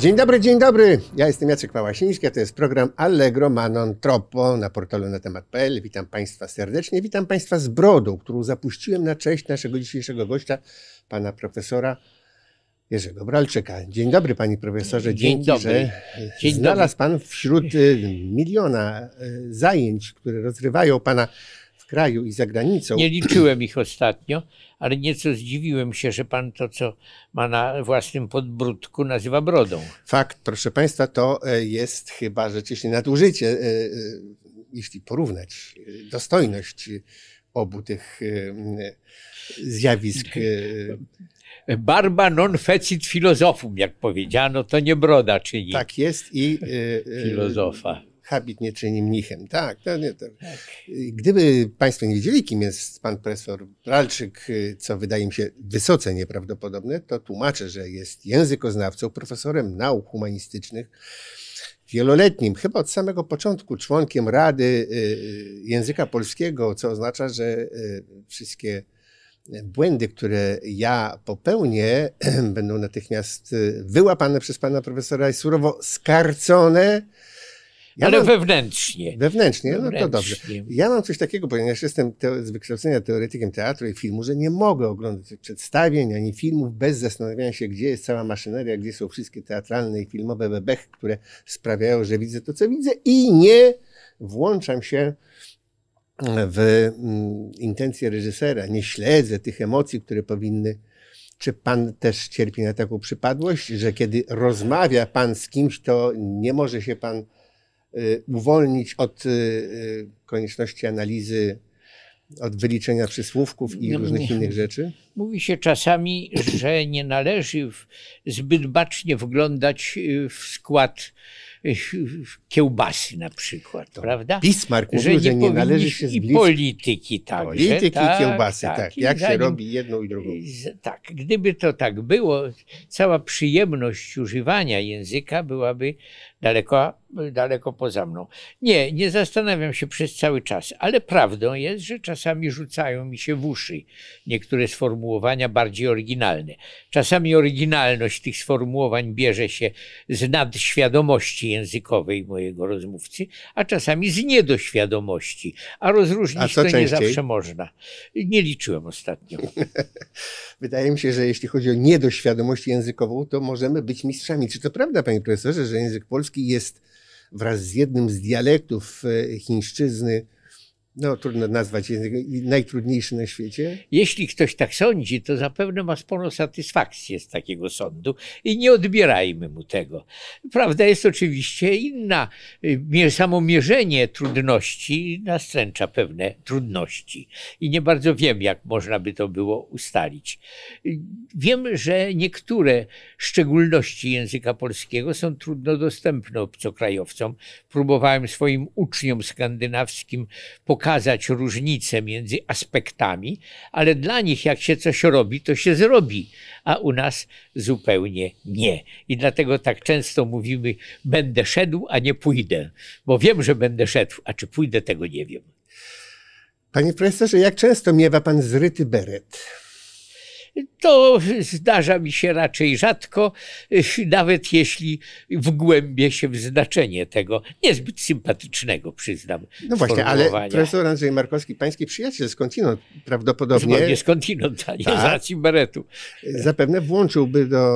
Dzień dobry, dzień dobry. Ja jestem Jacek Pałasiński, a to jest program Allegro Manon Troppo na portalu na temat.pl. Witam Państwa serdecznie, witam Państwa z brodą, którą zapuściłem na cześć naszego dzisiejszego gościa, pana profesora Jerzego Bralczyka. Dzień dobry, panie profesorze. Dzięki, Dzień dobry. Dzień znalazł dobry. pan wśród y, miliona y, zajęć, które rozrywają pana kraju i za granicą. Nie liczyłem ich ostatnio, ale nieco zdziwiłem się, że pan to, co ma na własnym podbródku, nazywa brodą. Fakt, proszę państwa, to e, jest chyba rzeczywiście nadużycie, e, e, jeśli porównać dostojność obu tych zjawisk. Barba non fecit filozofum, jak powiedziano, to nie broda czyni. Tak jest i filozofa habit nie czyni mnichem. Tak, to nie, to. Tak. Y, gdyby Państwo nie wiedzieli, kim jest pan profesor Ralczyk, y, co wydaje mi się wysoce nieprawdopodobne, to tłumaczę, że jest językoznawcą, profesorem nauk humanistycznych, wieloletnim, chyba od samego początku, członkiem Rady y, Języka Polskiego, co oznacza, że wszystkie błędy, które ja popełnię, będą natychmiast wyłapane przez pana profesora i surowo skarcone ja Ale mam, wewnętrznie. Wewnętrznie, wewnętrznie. no to dobrze. Ja mam coś takiego, ponieważ jestem z wykształcenia teoretykiem teatru i filmu, że nie mogę oglądać przedstawień ani filmów bez zastanawiania się, gdzie jest cała maszyneria, gdzie są wszystkie teatralne i filmowe bebechy, które sprawiają, że widzę to, co widzę i nie włączam się e, w mm, intencje reżysera, nie śledzę tych emocji, które powinny. Czy pan też cierpi na taką przypadłość, że kiedy rozmawia pan z kimś, to nie może się pan Y, uwolnić od y, y, konieczności analizy, od wyliczenia przysłówków i no, różnych innych rzeczy? Mówi się czasami, że nie należy zbyt bacznie wglądać w skład kiełbasy na przykład, to prawda? Bismarck mówił, że nie, że nie należy się zbliżyć. I polityki także. Polityki tak, i kiełbasy, tak. tak. Jak zanim, się robi jedną i drugą. Tak, gdyby to tak było, cała przyjemność używania języka byłaby daleko, daleko poza mną. Nie, nie zastanawiam się przez cały czas, ale prawdą jest, że czasami rzucają mi się w uszy niektóre sformułowania bardziej oryginalne. Czasami oryginalność tych sformułowań bierze się z nadświadomości językowej mojego rozmówcy, a czasami z niedoświadomości, a rozróżnić a to częściej? nie zawsze można. Nie liczyłem ostatnio. Wydaje mi się, że jeśli chodzi o niedoświadomość językową, to możemy być mistrzami. Czy to prawda, panie profesorze, że język polski jest wraz z jednym z dialektów e, chińszczyzny no trudno nazwać język najtrudniejszy na świecie. Jeśli ktoś tak sądzi, to zapewne ma sporą satysfakcję z takiego sądu i nie odbierajmy mu tego. Prawda jest oczywiście inna. Samo mierzenie trudności nastręcza pewne trudności i nie bardzo wiem, jak można by to było ustalić. Wiem, że niektóre szczególności języka polskiego są trudno dostępne obcokrajowcom. Próbowałem swoim uczniom skandynawskim pokazać, pokazać różnice między aspektami, ale dla nich jak się coś robi, to się zrobi, a u nas zupełnie nie. I dlatego tak często mówimy, będę szedł, a nie pójdę, bo wiem, że będę szedł, a czy pójdę, tego nie wiem. Panie profesorze, jak często miewa pan zryty beret? To zdarza mi się raczej rzadko, nawet jeśli wgłębię się w znaczenie tego niezbyt sympatycznego, przyznam. No właśnie, ale profesor Andrzej Markowski, pański przyjaciel z skądinąd prawdopodobnie. Zgodnie skądinąd, a nie tak, z beretu. Zapewne włączyłby do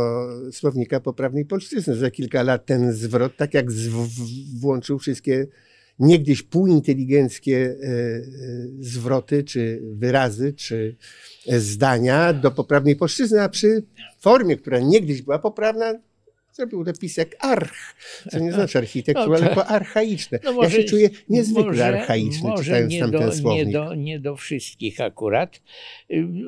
słownika poprawnej polszczyzny za kilka lat ten zwrot, tak jak włączył wszystkie niegdyś półinteligenckie e, e, zwroty, czy wyrazy, czy e, zdania do poprawnej płaszczyzny, a przy formie, która niegdyś była poprawna, Zrobił napisek arch, co nie znaczy architektura, no, tak. po archaiczne. No może, ja się czuję niezwykle może, archaiczny, może czytając nie tam do, ten słownik. Nie do, nie do wszystkich akurat.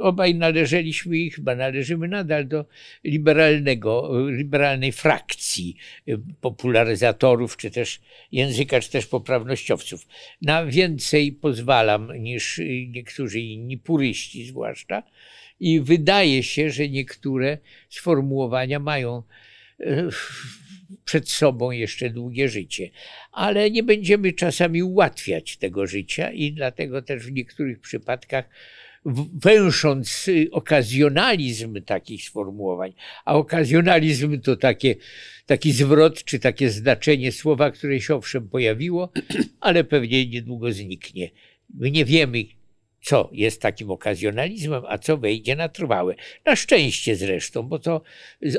Obaj należeliśmy i chyba należymy nadal do liberalnego, liberalnej frakcji y, popularyzatorów, czy też języka, czy też poprawnościowców. Na więcej pozwalam niż y, niektórzy inni, puryści zwłaszcza. I wydaje się, że niektóre sformułowania mają przed sobą jeszcze długie życie. Ale nie będziemy czasami ułatwiać tego życia i dlatego też w niektórych przypadkach węsząc y, okazjonalizm takich sformułowań, a okazjonalizm to takie, taki zwrot czy takie znaczenie słowa, które się owszem pojawiło, ale pewnie niedługo zniknie. My nie wiemy, co jest takim okazjonalizmem, a co wejdzie na trwałe. Na szczęście zresztą, bo to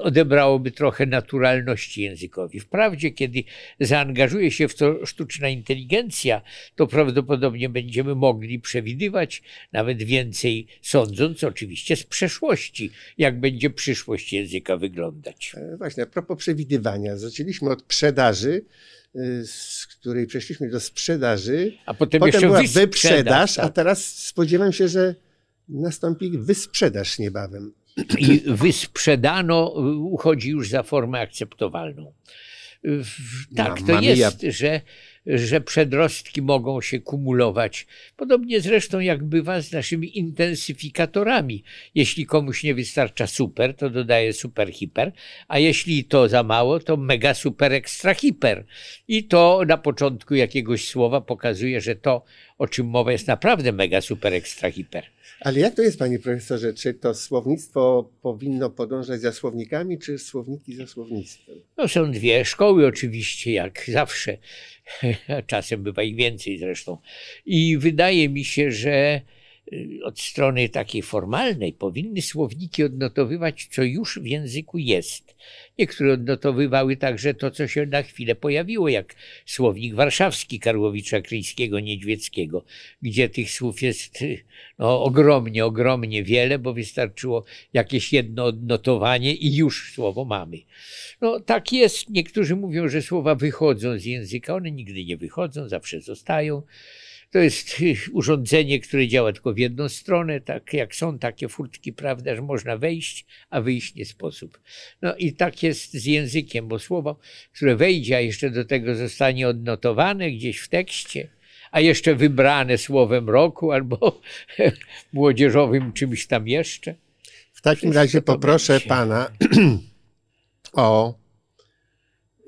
odebrałoby trochę naturalności językowi. Wprawdzie, kiedy zaangażuje się w to sztuczna inteligencja, to prawdopodobnie będziemy mogli przewidywać nawet więcej, sądząc oczywiście z przeszłości, jak będzie przyszłość języka wyglądać. E, właśnie, a propos przewidywania, zaczęliśmy od sprzedaży. Y, z której przeszliśmy do sprzedaży. A potem, potem była wyprzedaż, tak. a teraz spodziewam się, że nastąpi wysprzedaż niebawem. I wysprzedano y, uchodzi już za formę akceptowalną. Tak, to jest, że, że przedrostki mogą się kumulować. Podobnie zresztą jak bywa z naszymi intensyfikatorami. Jeśli komuś nie wystarcza super, to dodaje super hiper, a jeśli to za mało, to mega super ekstra hiper. I to na początku jakiegoś słowa pokazuje, że to o czym mowa jest naprawdę mega, super, ekstra, hiper. Ale jak to jest, panie profesorze? Czy to słownictwo powinno podążać za słownikami, czy słowniki za słownictwem? No są dwie szkoły oczywiście, jak zawsze. Czasem bywa ich więcej zresztą. I wydaje mi się, że Y, od strony takiej formalnej powinny słowniki odnotowywać, co już w języku jest. Niektóre odnotowywały także to, co się na chwilę pojawiło, jak słownik warszawski Karłowicza Kryńskiego Niedźwieckiego, gdzie tych słów jest y, no, ogromnie, ogromnie wiele, bo wystarczyło jakieś jedno odnotowanie i już słowo mamy. No tak jest. Niektórzy mówią, że słowa wychodzą z języka. One nigdy nie wychodzą, zawsze zostają. To jest urządzenie, które działa tylko w jedną stronę, tak jak są takie furtki, prawda, że można wejść, a wyjść nie sposób. No i tak jest z językiem, bo słowo, które wejdzie, a jeszcze do tego zostanie odnotowane gdzieś w tekście, a jeszcze wybrane słowem roku albo młodzieżowym czymś tam jeszcze. W takim razie poproszę pana o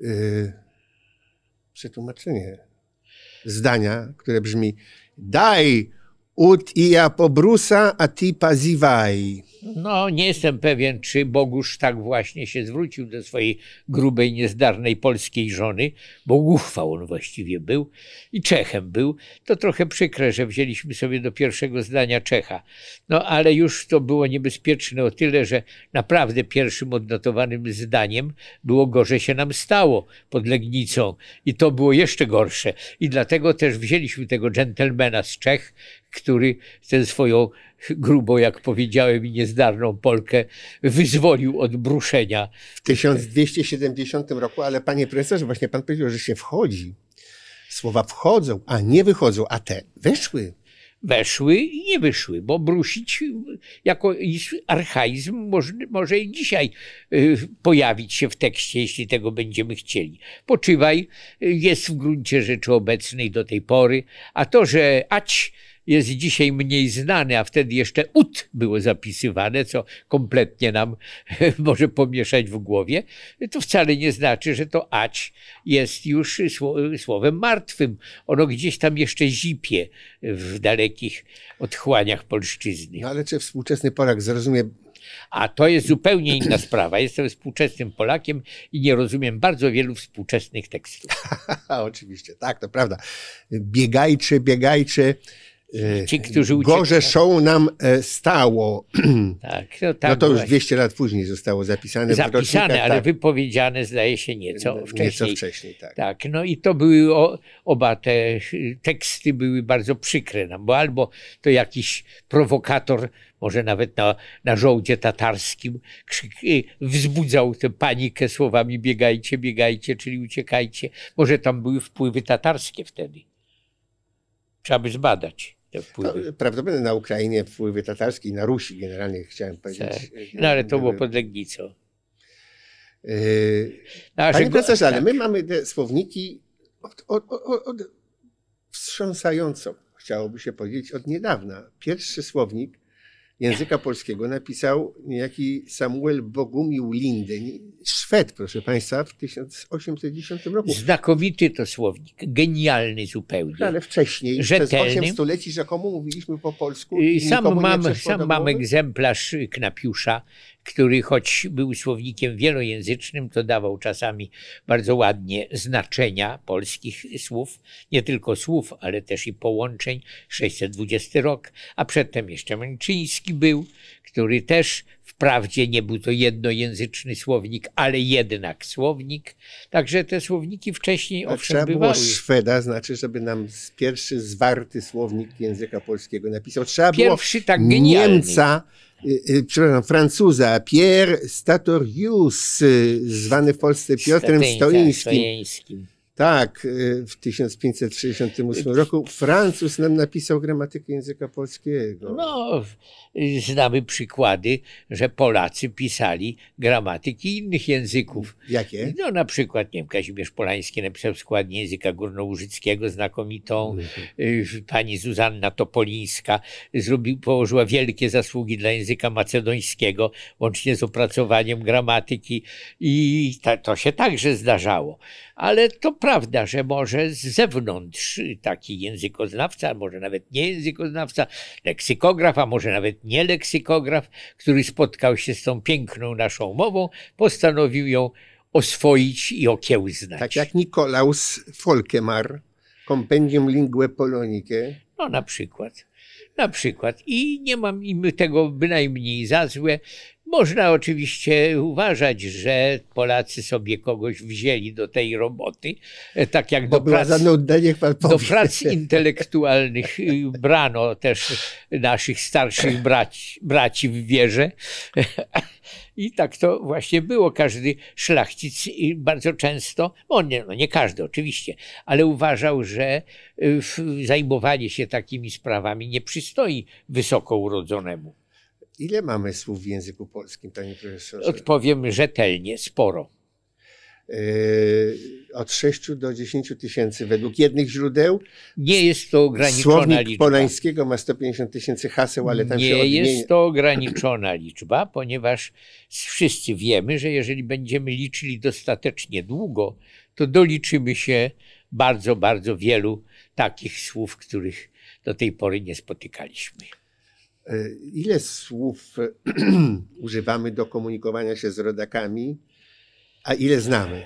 yy, przetłumaczenie zdania, które brzmi: Daj Ut ia pobrusa, a ty pazivai. No, nie jestem pewien, czy Bogusz tak właśnie się zwrócił do swojej grubej, niezdarnej polskiej żony, bo uchwał on właściwie był i Czechem był. To trochę przykre, że wzięliśmy sobie do pierwszego zdania Czecha. No, ale już to było niebezpieczne o tyle, że naprawdę pierwszym odnotowanym zdaniem było gorzej się nam stało pod Legnicą i to było jeszcze gorsze. I dlatego też wzięliśmy tego dżentelmena z Czech, który tę swoją grubo, jak powiedziałem, i niezdarną Polkę wyzwolił od bruszenia. W 1270 roku, ale panie profesorze, właśnie pan powiedział, że się wchodzi. Słowa wchodzą, a nie wychodzą, a te weszły weszły i nie wyszły, bo brusić jako archaizm może, może i dzisiaj y, pojawić się w tekście, jeśli tego będziemy chcieli. Poczywaj y, jest w gruncie rzeczy obecnej do tej pory, a to, że ać jest dzisiaj mniej znany, a wtedy jeszcze ut było zapisywane, co kompletnie nam może pomieszać w głowie, to wcale nie znaczy, że to ać jest już słowem martwym. Ono gdzieś tam jeszcze zipie w dalekich otchłaniach polszczyzny. No ale czy współczesny Polak zrozumie a to jest zupełnie inna sprawa. Jestem współczesnym Polakiem i nie rozumiem bardzo wielu współczesnych tekstów. Oczywiście, tak, to prawda. Biegajcie, biegajcie. Y, Ci, którzy uciekli. Gorze show nam e, stało. Tak, no, tak no to już właśnie. 200 lat później zostało zapisane. Zapisane, ale tak. wypowiedziane zdaje się nieco wcześniej. Nieco wcześniej, tak. tak. No i to były, o, oba te y, teksty były bardzo przykre nam, bo albo to jakiś prowokator, może nawet na, na żołdzie tatarskim, krzyk, y, wzbudzał tę panikę słowami biegajcie, biegajcie, czyli uciekajcie. Może tam były wpływy tatarskie wtedy. Trzeba by zbadać. No, prawdopodobnie na Ukrainie wpływy tatarskie na Rusi generalnie chciałem powiedzieć. Tak. E, no ale to było pod Legnicą. E, no, panie profesorze, ale tak. my mamy te słowniki od, od, od, od, wstrząsająco, chciałoby się powiedzieć, od niedawna. Pierwszy słownik języka polskiego napisał niejaki Samuel Bogumił Linden, Szwed, proszę Państwa, w 1810 roku. Znakomity to słownik, genialny zupełnie. ale wcześniej, Rzetelny. przez 8 stuleci rzekomo mówiliśmy po polsku. Sam, mam, sam mam egzemplarz Knapiusza który choć był słownikiem wielojęzycznym, to dawał czasami bardzo ładnie znaczenia polskich słów, nie tylko słów, ale też i połączeń. 620 rok, a przedtem jeszcze Męczyński był, który też wprawdzie nie był to jednojęzyczny słownik, ale jednak słownik. Także te słowniki wcześniej owszem Trzeba bywały. było Szweda, znaczy, żeby nam pierwszy zwarty słownik języka polskiego napisał. Trzeba pierwszy, było tak genialny. Niemca Y, y, przepraszam, Francuza, Pierre Statorius, y, zwany w Polsce Piotrem Stoińskim. Stoińskim. Tak, y, w 1568 y, roku Francuz nam napisał gramatykę języka polskiego. No, y, znamy przykłady, że Polacy pisali gramatyki innych języków. Jakie? No, na przykład, nie wiem, Kazimierz Polański napisał skład języka górnołużyckiego znakomitą. Mhm. Pani Zuzanna Topolińska zrobił, położyła wielkie zasługi dla języka macedońskiego, łącznie z opracowaniem gramatyki i ta, to się także zdarzało. Ale to prawda prawda, że może z zewnątrz taki językoznawca, może nawet nie językoznawca, leksykograf, a może nawet nie leksykograf, który spotkał się z tą piękną naszą mową, postanowił ją oswoić i okiełznać. Tak jak Nikolaus Folkemar, Compendium Lingue Polonicae. No na przykład. Na przykład. I nie mam im tego bynajmniej za złe. Można oczywiście uważać, że Polacy sobie kogoś wzięli do tej roboty, e, tak jak do prac, do prac intelektualnych y, brano też naszych starszych braci, braci w wierze. I tak to właśnie było. Każdy szlachcic bardzo często, no nie, no nie każdy oczywiście, ale uważał, że y, zajmowanie się takimi sprawami nie przystoi wysoko urodzonemu. Ile mamy słów w języku polskim, panie profesorze? Odpowiem rzetelnie, sporo. Yy, od 6 do 10 tysięcy według jednych źródeł. Nie jest to ograniczona Słownik liczba. Polańskiego ma 150 tysięcy haseł, ale tam Nie się odmienia. jest to ograniczona liczba, ponieważ wszyscy wiemy, że jeżeli będziemy liczyli dostatecznie długo, to doliczymy się bardzo, bardzo wielu takich słów, których do tej pory nie spotykaliśmy. E, ile słów używamy do komunikowania się z rodakami, a ile znamy?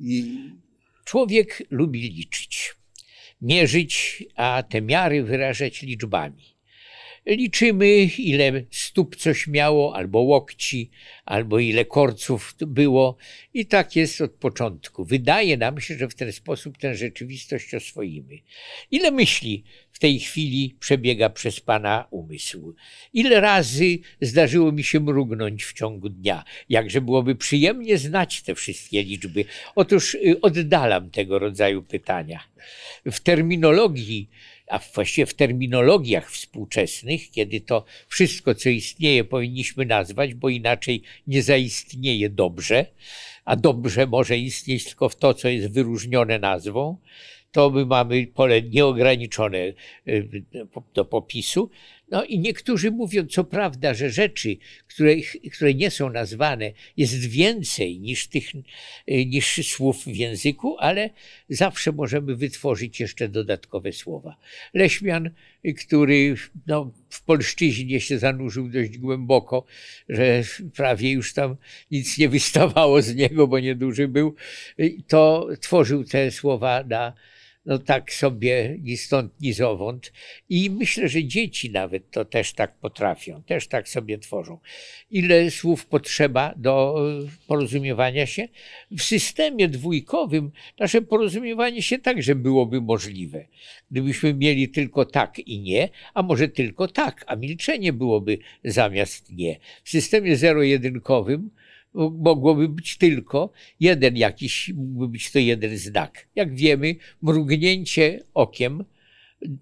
I... Człowiek lubi liczyć, mierzyć, a te miary wyrażać liczbami. Liczymy, ile stóp coś miało, albo łokci, albo ile korców było, i tak jest od początku. Wydaje nam się, że w ten sposób tę rzeczywistość oswoimy. Ile myśli w tej chwili przebiega przez Pana umysł? Ile razy zdarzyło mi się mrugnąć w ciągu dnia? Jakże byłoby przyjemnie znać te wszystkie liczby. Otóż y, oddalam tego rodzaju pytania. W terminologii, a właściwie w terminologiach współczesnych, kiedy to wszystko, co istnieje, powinniśmy nazwać, bo inaczej nie zaistnieje dobrze, a dobrze może istnieć tylko w to, co jest wyróżnione nazwą, to my mamy pole nieograniczone y, do popisu. No i niektórzy mówią, co prawda, że rzeczy, które, które nie są nazwane, jest więcej niż, tych, y, niż słów w języku, ale zawsze możemy wytworzyć jeszcze dodatkowe słowa. Leśmian, który no, w polszczyźnie się zanurzył dość głęboko, że prawie już tam nic nie wystawało z niego, bo nieduży był, y, to tworzył te słowa na no tak sobie ni stąd, ni zowąd. I myślę, że dzieci nawet to też tak potrafią, też tak sobie tworzą. Ile słów potrzeba do porozumiewania się? W systemie dwójkowym nasze porozumiewanie się także byłoby możliwe. Gdybyśmy mieli tylko tak i nie, a może tylko tak, a milczenie byłoby zamiast nie. W systemie zero-jedynkowym mogłoby być tylko jeden jakiś, mógłby być to jeden znak. Jak wiemy, mrugnięcie okiem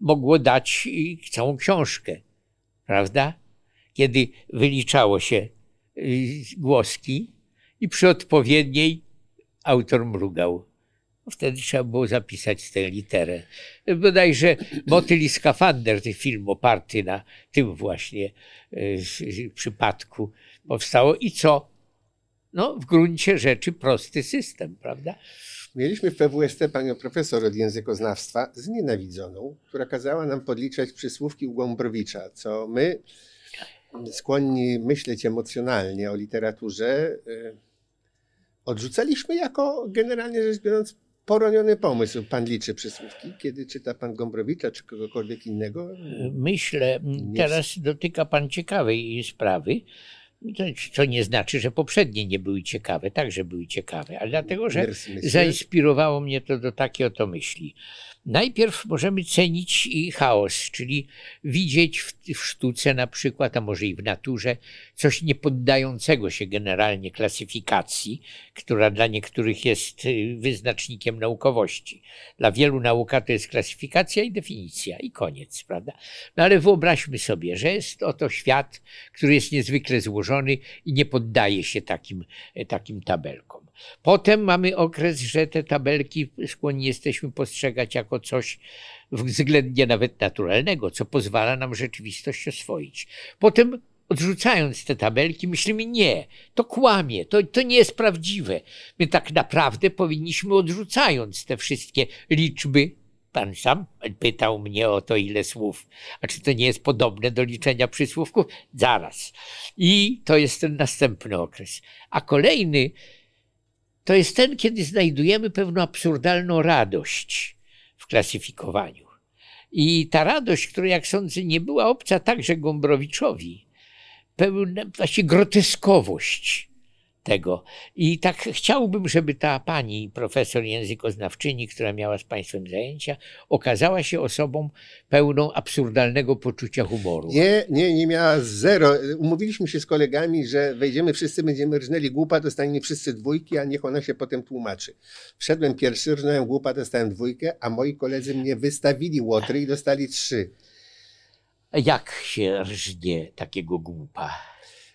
mogło dać całą książkę, prawda? Kiedy wyliczało się y, głoski i przy odpowiedniej autor mrugał. No, wtedy trzeba było zapisać tę literę. Bodajże Motyl i Skafander, ten film oparty na tym właśnie y, przypadku powstało. I co? no, w gruncie rzeczy prosty system, prawda? Mieliśmy w PWST panią profesor od językoznawstwa znienawidzoną, która kazała nam podliczać przysłówki u Gombrowicza, co my, skłonni myśleć emocjonalnie o literaturze, e, odrzucaliśmy jako generalnie rzecz biorąc poroniony pomysł. Pan liczy przysłówki, kiedy czyta pan Gombrowicza czy kogokolwiek innego? Myślę, teraz dotyka pan ciekawej sprawy, co nie znaczy, że poprzednie nie były ciekawe, także były ciekawe, ale dlatego, że zainspirowało mnie to do takiej oto myśli. Najpierw możemy cenić i chaos, czyli widzieć w, w sztuce na przykład, a może i w naturze, coś niepoddającego się generalnie klasyfikacji, która dla niektórych jest y, wyznacznikiem naukowości. Dla wielu nauka to jest klasyfikacja i definicja i koniec, prawda? No ale wyobraźmy sobie, że jest oto świat, który jest niezwykle złożony i nie poddaje się takim, e, takim tabelkom. Potem mamy okres, że te tabelki skłonni jesteśmy postrzegać jako jako coś względnie nawet naturalnego, co pozwala nam rzeczywistość oswoić. Potem odrzucając te tabelki, myślimy, nie, to kłamie, to, to nie jest prawdziwe. My tak naprawdę powinniśmy odrzucając te wszystkie liczby, pan sam pytał mnie o to, ile słów, a czy to nie jest podobne do liczenia przysłówków? Zaraz. I to jest ten następny okres. A kolejny to jest ten, kiedy znajdujemy pewną absurdalną radość klasyfikowaniu. I ta radość, która jak sądzę nie była obca także Gombrowiczowi, pełna właśnie groteskowość tego. I tak chciałbym, żeby ta pani profesor językoznawczyni, która miała z Państwem zajęcia, okazała się osobą pełną absurdalnego poczucia humoru. Nie, nie, nie miała zero. Umówiliśmy się z kolegami, że wejdziemy wszyscy, będziemy rżnęli głupa, dostaniemy wszyscy dwójki, a niech ona się potem tłumaczy. Wszedłem pierwszy, rżnąłem głupa, dostałem dwójkę, a moi koledzy mnie wystawili łotry i dostali trzy. Jak się rżnie takiego głupa?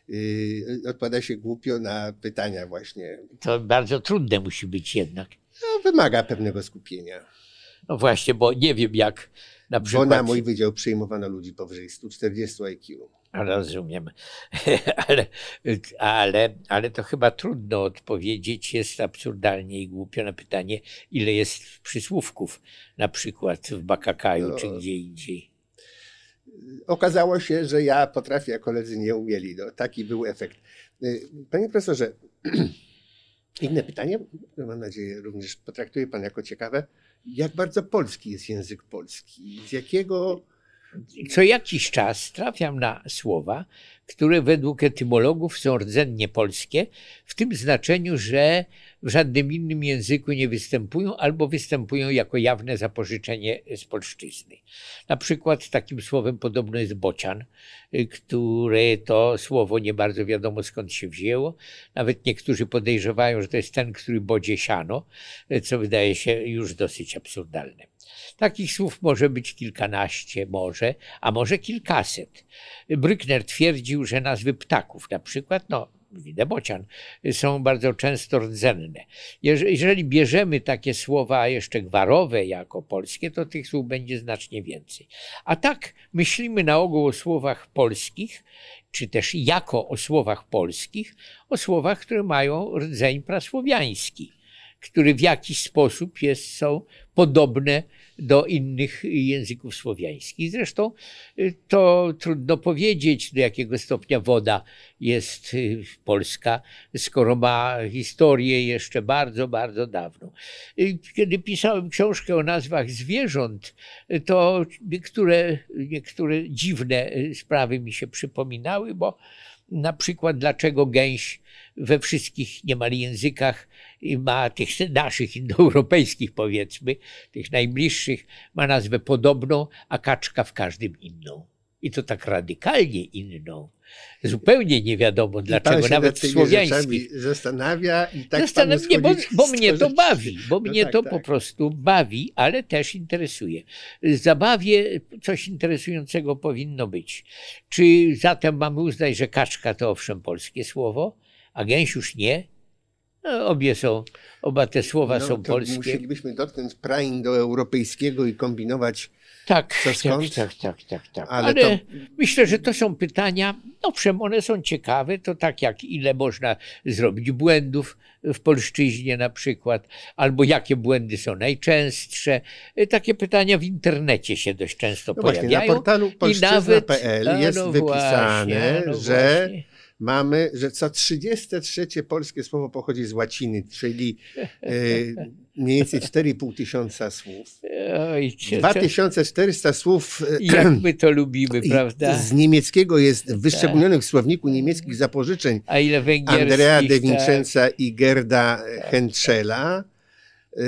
Y, odpowiada się głupio na pytania właśnie. To bardzo trudne musi być jednak. No, wymaga pewnego skupienia. No właśnie, bo nie wiem jak na przykład... Bo na mój wydział przyjmowano ludzi powyżej 140 IQ. Rozumiem, ale, ale, ale to chyba trudno odpowiedzieć. Jest absurdalnie i głupio na pytanie, ile jest przysłówków na przykład w Bakakaju no. czy gdzie indziej. Okazało się, że ja potrafię, a koledzy nie umieli. No, taki był efekt. Y, panie profesorze, inne pytanie, mam nadzieję również potraktuje Pan jako ciekawe. Jak bardzo polski jest język polski? Z jakiego co jakiś czas trafiam na słowa, które według etymologów są rdzennie polskie, w tym znaczeniu, że w żadnym innym języku nie występują albo występują jako jawne zapożyczenie z polszczyzny. Na przykład takim słowem podobno jest bocian, y, które to słowo nie bardzo wiadomo skąd się wzięło. Nawet niektórzy podejrzewają, że to jest ten, który bodzie siano, y, co wydaje się już dosyć absurdalne. Takich słów może być kilkanaście, może, a może kilkaset. Brückner twierdził, że nazwy ptaków, na przykład, no, debocian, są bardzo często rdzenne. Jeżeli bierzemy takie słowa jeszcze gwarowe jako polskie, to tych słów będzie znacznie więcej. A tak myślimy na ogół o słowach polskich, czy też jako o słowach polskich, o słowach, które mają rdzeń prasłowiański, który w jakiś sposób jest, są podobne do innych języków słowiańskich. Zresztą y, to trudno powiedzieć, do jakiego stopnia woda jest y, polska, skoro ma historię jeszcze bardzo, bardzo dawną. Y, kiedy pisałem książkę o nazwach zwierząt, to niektóre, niektóre dziwne sprawy mi się przypominały, bo na przykład, dlaczego gęś we wszystkich niemal językach ma tych naszych indoeuropejskich, powiedzmy, tych najbliższych, ma nazwę podobną, a kaczka w każdym inną. I to tak radykalnie inną zupełnie nie wiadomo dlaczego, nawet w słowiańskich. Zastanawia i tak Zastanawia, nie, bo, bo mnie to bawi, bo no mnie tak, to tak. po prostu bawi, ale też interesuje. Zabawie coś interesującego powinno być. Czy zatem mamy uznać, że kaczka to owszem polskie słowo, a gęś już nie? No, obie są, oba te słowa no, są polskie. Musielibyśmy dotknąć prain do europejskiego i kombinować tak, co tak, skąd. Tak, tak, tak, tak. Ale, Ale to... myślę, że to są pytania, owszem, one są ciekawe, to tak jak ile można zrobić błędów w polszczyźnie na przykład, albo jakie błędy są najczęstsze. Takie pytania w internecie się dość często no pojawiają. Właśnie, na portalu polszczyzna.pl jest no wypisane, właśnie, no że... Właśnie mamy, że co 33 polskie słowo pochodzi z łaciny, czyli y, mniej więcej 4,5 tysiąca słów. Ojcze, 2400 słów. E, Jak my to lubimy, prawda? Z niemieckiego jest wyszczególnionych w tak. słowniku niemieckich mm. zapożyczeń. A ile węgierskich? Andrea de tak. Vincenza tak. i Gerda tak, Henschela. E,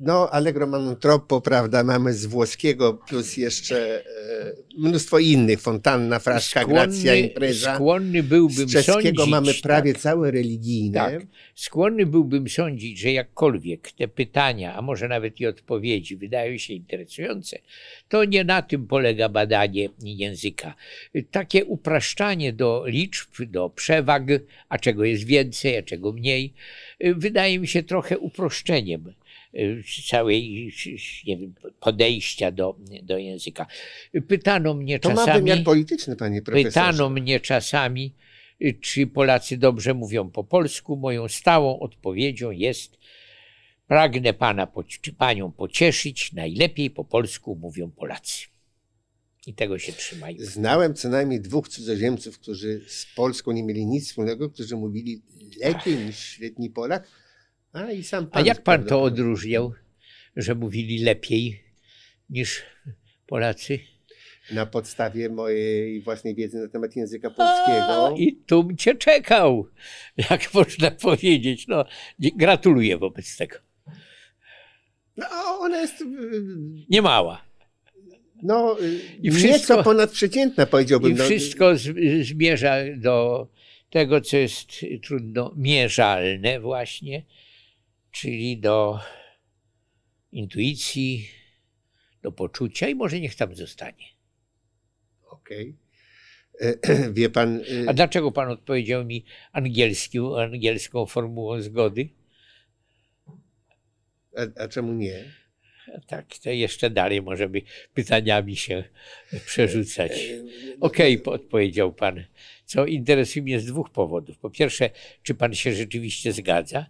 no, Allegro mamy troppo, prawda, mamy z włoskiego, plus jeszcze e, mnóstwo innych, Fontanna, Fraszka, skłonny, Gracja, Impreza. Skłonny byłbym z czeskiego sądzić, mamy tak. prawie tak, całe religijne. Tak, skłonny byłbym sądzić, że jakkolwiek te pytania, a może nawet i odpowiedzi wydają się interesujące, to nie na tym polega badanie języka. Takie upraszczanie do liczb, do przewag, a czego jest więcej, a czego mniej, wydaje mi się trochę uproszczeniem Y, całej nie wiem, podejścia do, do języka. Pytano mnie to czasami. To ma wymiar polityczny, panie profesorze. Pytano mnie czasami, y, czy Polacy dobrze mówią po polsku. Moją stałą odpowiedzią jest. Pragnę pana czy panią pocieszyć, najlepiej po polsku mówią Polacy. I tego się trzymaj. Znałem co najmniej dwóch cudzoziemców, którzy z Polską nie mieli nic wspólnego, którzy mówili lepiej niż średni Polak a, pan A jak pan to odróżniał, że mówili lepiej niż Polacy? Na podstawie mojej własnej wiedzy na temat języka polskiego. A, I tu cię czekał, jak można powiedzieć. No, gratuluję wobec tego. No, ona jest. Y, y, Nie mała. No, y, I wszystko, nieco ponadprzeciętna powiedziałbym. I no. wszystko zmierza do tego, co jest trudno mierzalne właśnie, czyli do intuicji, do poczucia i może niech tam zostanie. Okej. E, okay. Wie pan. Y, a dlaczego pan odpowiedział mi angielską, angielską formułą zgody? A, a czemu nie? Tak, to jeszcze dalej możemy pytaniami się e, przerzucać. E, no, Okej, okay, no. odpowiedział pan, co interesuje mnie z dwóch powodów. Po pierwsze, czy pan się rzeczywiście zgadza,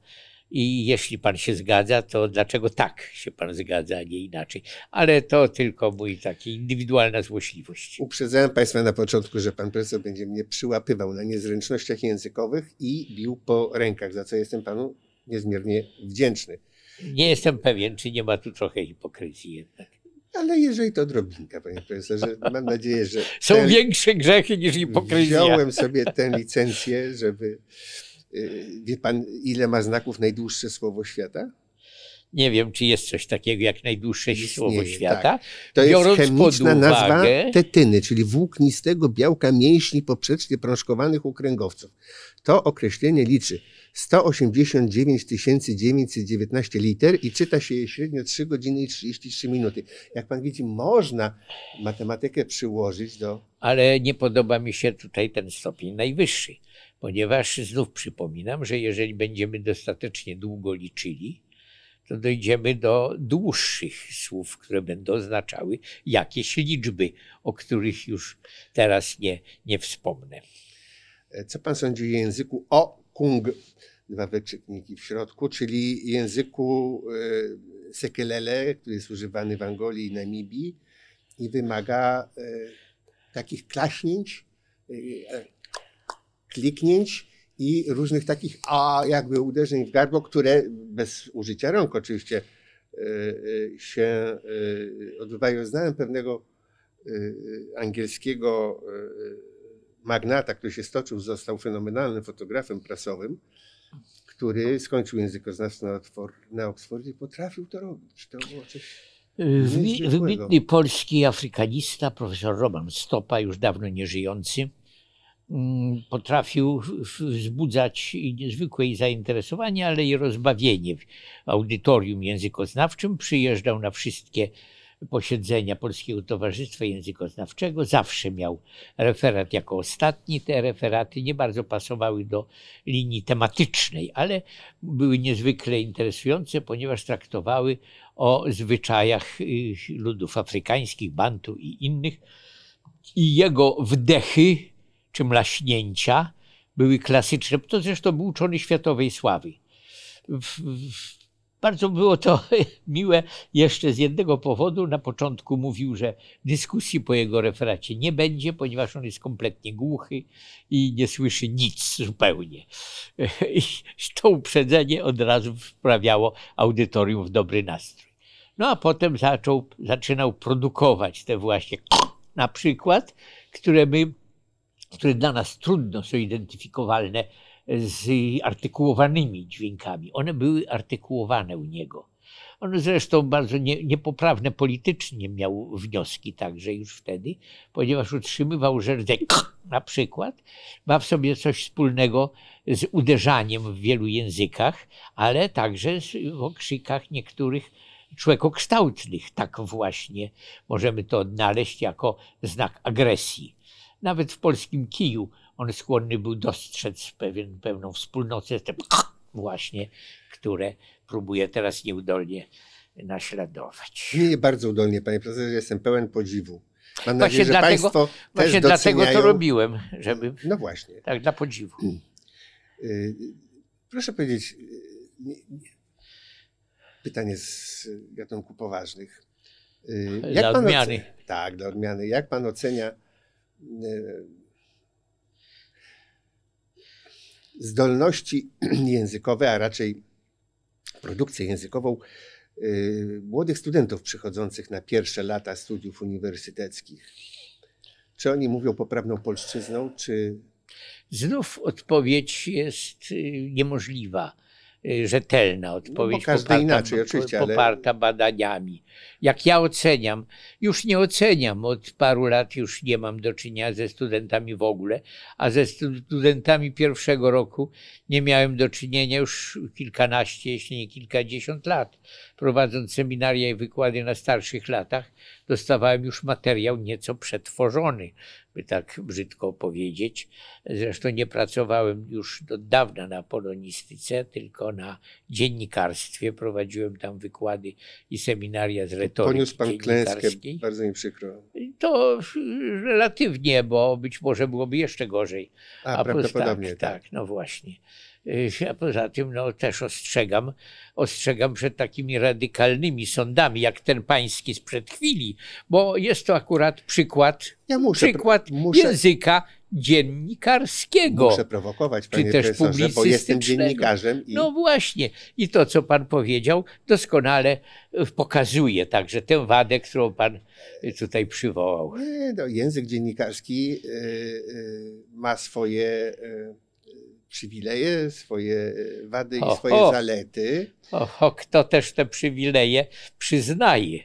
i jeśli pan się zgadza, to dlaczego tak się pan zgadza, a nie inaczej? Ale to tylko mój taki indywidualna złośliwość. Uprzedzałem państwa na początku, że pan profesor będzie mnie przyłapywał na niezręcznościach językowych i bił po rękach, za co jestem panu niezmiernie wdzięczny. Nie jestem pewien, czy nie ma tu trochę hipokryzji jednak. Ale jeżeli to drobinka, panie profesorze, mam nadzieję, że. Są ten... większe grzechy niż hipokryzja. Wziąłem sobie tę licencję, żeby Y, wie pan, ile ma znaków najdłuższe słowo świata? Nie wiem, czy jest coś takiego jak najdłuższe Istnieje, słowo tak. świata. Tak. To Biorąc jest chemiczna uwagę... nazwa tetyny, czyli włóknistego białka mięśni poprzecznie prążkowanych okręgowców. To określenie liczy 189 919 liter i czyta się je średnio 3 godziny i 33 minuty. Jak pan widzi, można matematykę przyłożyć do. Ale nie podoba mi się tutaj ten stopień najwyższy ponieważ znów przypominam, że jeżeli będziemy dostatecznie długo liczyli, to dojdziemy do dłuższych słów, które będą oznaczały jakieś liczby, o których już teraz nie, nie wspomnę. Co pan sądzi o języku o kung, dwa wykrzykniki w środku, czyli języku e, sekelele, który jest używany w Angolii i Namibii i wymaga e, takich klaśnięć, e, kliknięć i różnych takich a jakby uderzeń w gardło, które bez użycia rąk oczywiście e, e, się e, odbywają. Znałem pewnego angielskiego magnata, który się stoczył, został fenomenalnym fotografem prasowym, który skończył językoznawstwo na, Oxford, na Oksfordzie i potrafił to robić. To było coś Wybitny polski afrykanista, profesor Roman Stopa, już dawno nieżyjący, Mm, potrafił wzbudzać niezwykłe i zainteresowanie, ale i rozbawienie w audytorium językoznawczym. Przyjeżdżał na wszystkie posiedzenia Polskiego Towarzystwa Językoznawczego. Zawsze miał referat jako ostatni. Te referaty nie bardzo pasowały do linii tematycznej, ale były niezwykle interesujące, ponieważ traktowały o zwyczajach y, ludów afrykańskich, bantu i innych. I jego wdechy czy mlaśnięcia były klasyczne. To zresztą był uczony światowej sławy. Bardzo było to miłe jeszcze z jednego powodu. Na początku mówił, że dyskusji po jego referacie nie będzie, ponieważ on jest kompletnie głuchy i nie słyszy nic zupełnie. I to uprzedzenie od razu wprawiało audytorium w dobry nastrój. No a potem zaczął, zaczynał produkować te właśnie na przykład, które my które dla nas trudno są identyfikowalne z artykułowanymi dźwiękami. One były artykułowane u niego. On zresztą bardzo nie, niepoprawne politycznie miał wnioski także już wtedy, ponieważ utrzymywał, że rdek na przykład ma w sobie coś wspólnego z uderzaniem w wielu językach, ale także z, w okrzykach niektórych człekokształtnych. Tak właśnie możemy to odnaleźć jako znak agresji. Nawet w polskim kiju on skłonny był dostrzec pewien, pewną wspólnotę, te właśnie, które próbuje teraz nieudolnie naśladować. Nie, bardzo udolnie, panie profesorze, jestem pełen podziwu. Mam nadzieję, że dlatego, państwo Właśnie doceniają... dlatego to robiłem, żeby... No właśnie. Tak, dla podziwu. Mm. Y, proszę powiedzieć, y, pytanie z gatunku poważnych. Y, jak dla odmiany. Ocenia, tak, dla odmiany. Jak pan ocenia Y, zdolności językowe, a raczej produkcję językową y, młodych studentów przychodzących na pierwsze lata studiów uniwersyteckich. Czy oni mówią poprawną polszczyzną, czy. Znów odpowiedź jest y, niemożliwa Y, rzetelna no odpowiedź, no poparta, inaczej, poparta ale... badaniami. Jak ja oceniam, już nie oceniam, od paru lat już nie mam do czynienia ze studentami w ogóle, a ze studentami pierwszego roku nie miałem do czynienia już kilkanaście, jeśli nie kilkadziesiąt lat, prowadząc seminaria i wykłady na starszych latach, dostawałem już materiał nieco przetworzony, by tak brzydko powiedzieć. Zresztą nie pracowałem już od dawna na polonistyce, tylko na dziennikarstwie. Prowadziłem tam wykłady i seminaria z retoryki Poniósł pan klęskę, bardzo mi przykro. To relatywnie, bo być może byłoby jeszcze gorzej. A, A tak, prawdopodobnie. tak, tak, no właśnie. Y, a poza tym no, też ostrzegam, ostrzegam przed takimi radykalnymi sądami, jak ten pański sprzed chwili, bo jest to akurat przykład, ja muszę, przykład muszę, języka dziennikarskiego. Muszę prowokować, panie czy też bo jestem dziennikarzem. I... No właśnie. I to, co pan powiedział, doskonale y, pokazuje także tę wadę, którą pan y, tutaj przywołał. Nie, no, język dziennikarski ma swoje przywileje, swoje wady i swoje o, zalety. O, kto też te przywileje przyznaje?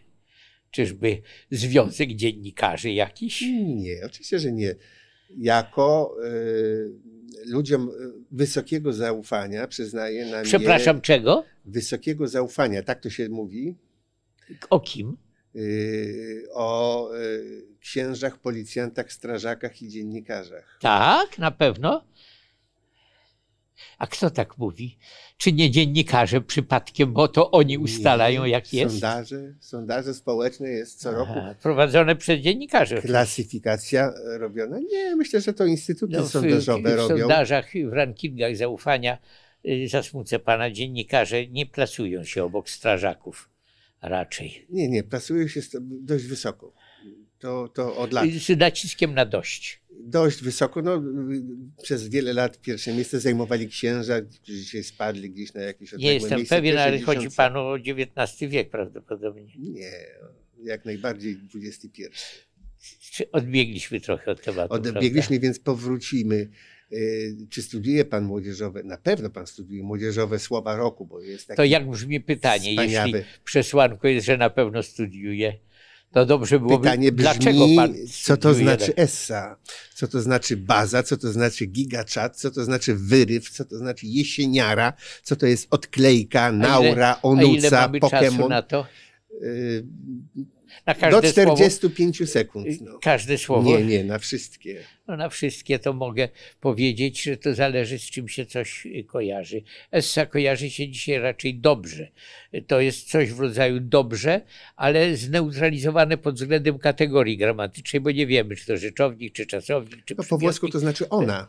Czyżby Związek Dziennikarzy jakiś? Nie, oczywiście, że nie. Jako y, ludziom wysokiego zaufania przyznaje nam. Przepraszam, czego? Wysokiego zaufania, tak to się mówi. O kim? Y, o y, księżach, policjantach, strażakach i dziennikarzach. Tak, na pewno. A kto tak mówi? Czy nie dziennikarze przypadkiem, bo to oni ustalają, nie, jak jest? Sondaże, sondaże społeczne jest co Aha, roku. Prowadzone przez dziennikarzy. Klasyfikacja robiona? Nie, myślę, że to instytuty no, sondażowe w, w, w robią. W sondażach, w rankingach zaufania, y, zasmucę pana, dziennikarze nie plasują się obok strażaków raczej. Nie, nie, plasują się dość wysoko to, to od lat. Z naciskiem na dość. Dość wysoko. No, przez wiele lat pierwsze miejsce zajmowali księża, którzy dzisiaj spadli gdzieś na jakieś odległe Nie jestem miejsce, pewien, ale chodzi pan panu o XIX wiek prawdopodobnie. Nie, jak najbardziej XXI. Odbiegliśmy trochę od tematu. Odbiegliśmy, prawda? więc powrócimy. Y, czy studiuje pan młodzieżowe? Na pewno pan studiuje młodzieżowe słowa roku, bo jest takie. To jak brzmi pytanie, wspaniały. jeśli przesłanką jest, że na pewno studiuje, to dobrze byłoby. Pytanie brzmi, dlaczego pan co to znaczy jeden? ESSA, co to znaczy baza, co to znaczy gigachat, co to znaczy wyryw, co to znaczy jesieniara, co to jest odklejka, naura, onuca, a ile mamy Pokemon. Czasu na to? Y, na każde Do 45 słowo, sekund. Y, no. Każde słowo. Nie, nie, na wszystkie. No, na wszystkie to mogę powiedzieć, że to zależy z czym się coś y, kojarzy. Essa kojarzy się dzisiaj raczej dobrze. To jest coś w rodzaju dobrze, ale zneutralizowane pod względem kategorii gramatycznej, bo nie wiemy, czy to rzeczownik, czy czasownik, czy No po włosku to znaczy ona.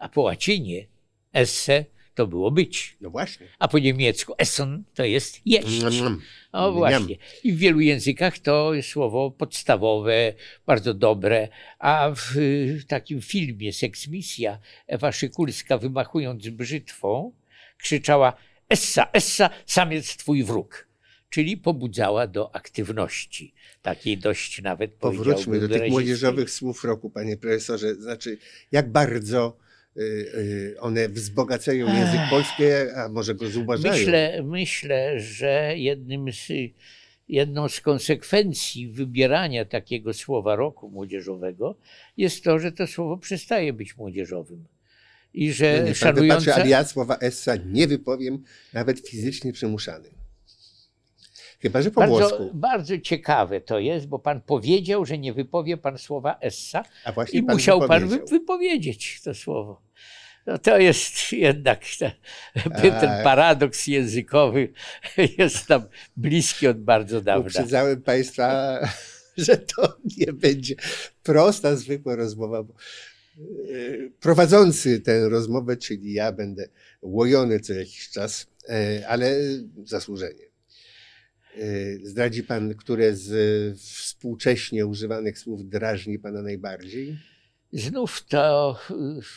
A po łacinie esse to było być. No właśnie. A po niemiecku essen to jest jeść. Mm, mm. O mm, właśnie. I w wielu językach to jest słowo podstawowe, bardzo dobre, a w y, takim filmie Seksmisja Ewa Szykulska wymachując brzytwą krzyczała Essa, Essa, samiec twój wróg. Czyli pobudzała do aktywności, takiej dość nawet Powróćmy do tych młodzieżowych słów roku, panie profesorze. Znaczy, jak bardzo Y, y, one wzbogacają język polski, a może go zubażają? Myślę, myślę że jednym z, jedną z konsekwencji wybierania takiego słowa roku młodzieżowego jest to, że to słowo przestaje być młodzieżowym i że nie, nie, szanująca... Patrzę, ale ja słowa essa nie wypowiem, nawet fizycznie przymuszany. Chyba, że po bardzo, włosku. Bardzo ciekawe to jest, bo pan powiedział, że nie wypowie pan słowa essa A właśnie i pan musiał pan wypowiedzieć to słowo. No to jest jednak ten, ten, paradoks językowy jest nam bliski od bardzo dawna. Uprzedzałem Państwa, że to nie będzie prosta, zwykła rozmowa. E, prowadzący tę rozmowę, czyli ja, będę łojony co jakiś czas, e, ale zasłużenie. Y, zdradzi pan, które z y, współcześnie używanych słów drażni pana najbardziej? Znów to,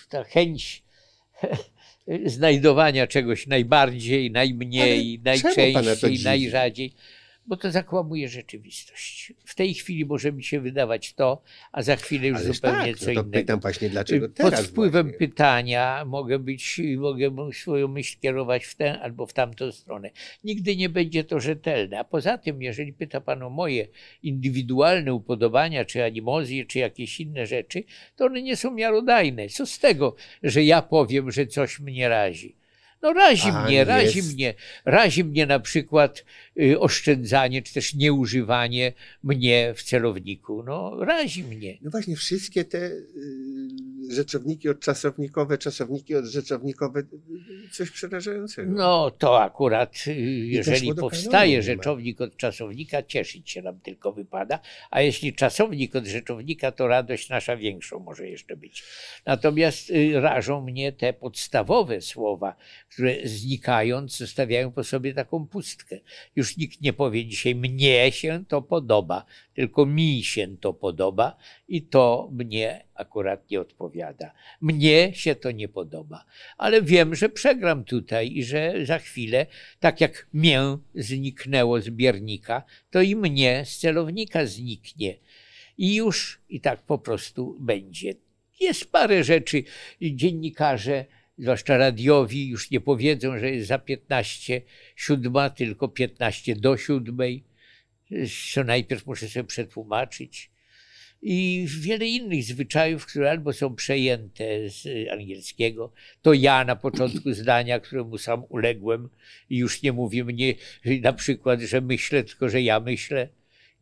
ta chęć znajdowania czegoś najbardziej, najmniej, Ale najczęściej, najrzadziej bo to zakłamuje rzeczywistość. W tej chwili może mi się wydawać to, a za chwilę już Ależ zupełnie tak, no co no to innego. Pytam właśnie, dlaczego teraz Pod wpływem właśnie? pytania mogę być, mogę swoją myśl kierować w tę albo w tamtą stronę. Nigdy nie będzie to rzetelne. A poza tym, jeżeli pyta Pan o moje indywidualne upodobania, czy animozje, czy jakieś inne rzeczy, to one nie są miarodajne. Co z tego, że ja powiem, że coś mnie razi? No razi A, mnie, razi jest. mnie. Razi mnie na przykład y, oszczędzanie, czy też nieużywanie mnie w celowniku. No razi mnie. No właśnie, wszystkie te y, rzeczowniki odczasownikowe, czasowniki odrzeczownikowe, coś przerażającego. No to akurat, y, jeżeli powstaje rzeczownik od czasownika, cieszyć się nam tylko wypada, a jeśli czasownik od rzeczownika, to radość nasza większą może jeszcze być. Natomiast y, rażą mnie te podstawowe słowa, które znikając zostawiają po sobie taką pustkę. Już nikt nie powie dzisiaj, mnie się to podoba, tylko mi się to podoba i to mnie akurat nie odpowiada. Mnie się to nie podoba, ale wiem, że przegram tutaj i że za chwilę, tak jak mię zniknęło z biernika, to i mnie z celownika zniknie. I już i tak po prostu będzie. Jest parę rzeczy, dziennikarze, zwłaszcza radiowi, już nie powiedzą, że jest za 15 siódma, tylko 15 do siódmej co najpierw muszę sobie przetłumaczyć i wiele innych zwyczajów, które albo są przejęte z angielskiego, to ja na początku zdania, któremu sam uległem już nie mówię mnie na przykład, że myślę, tylko że ja myślę.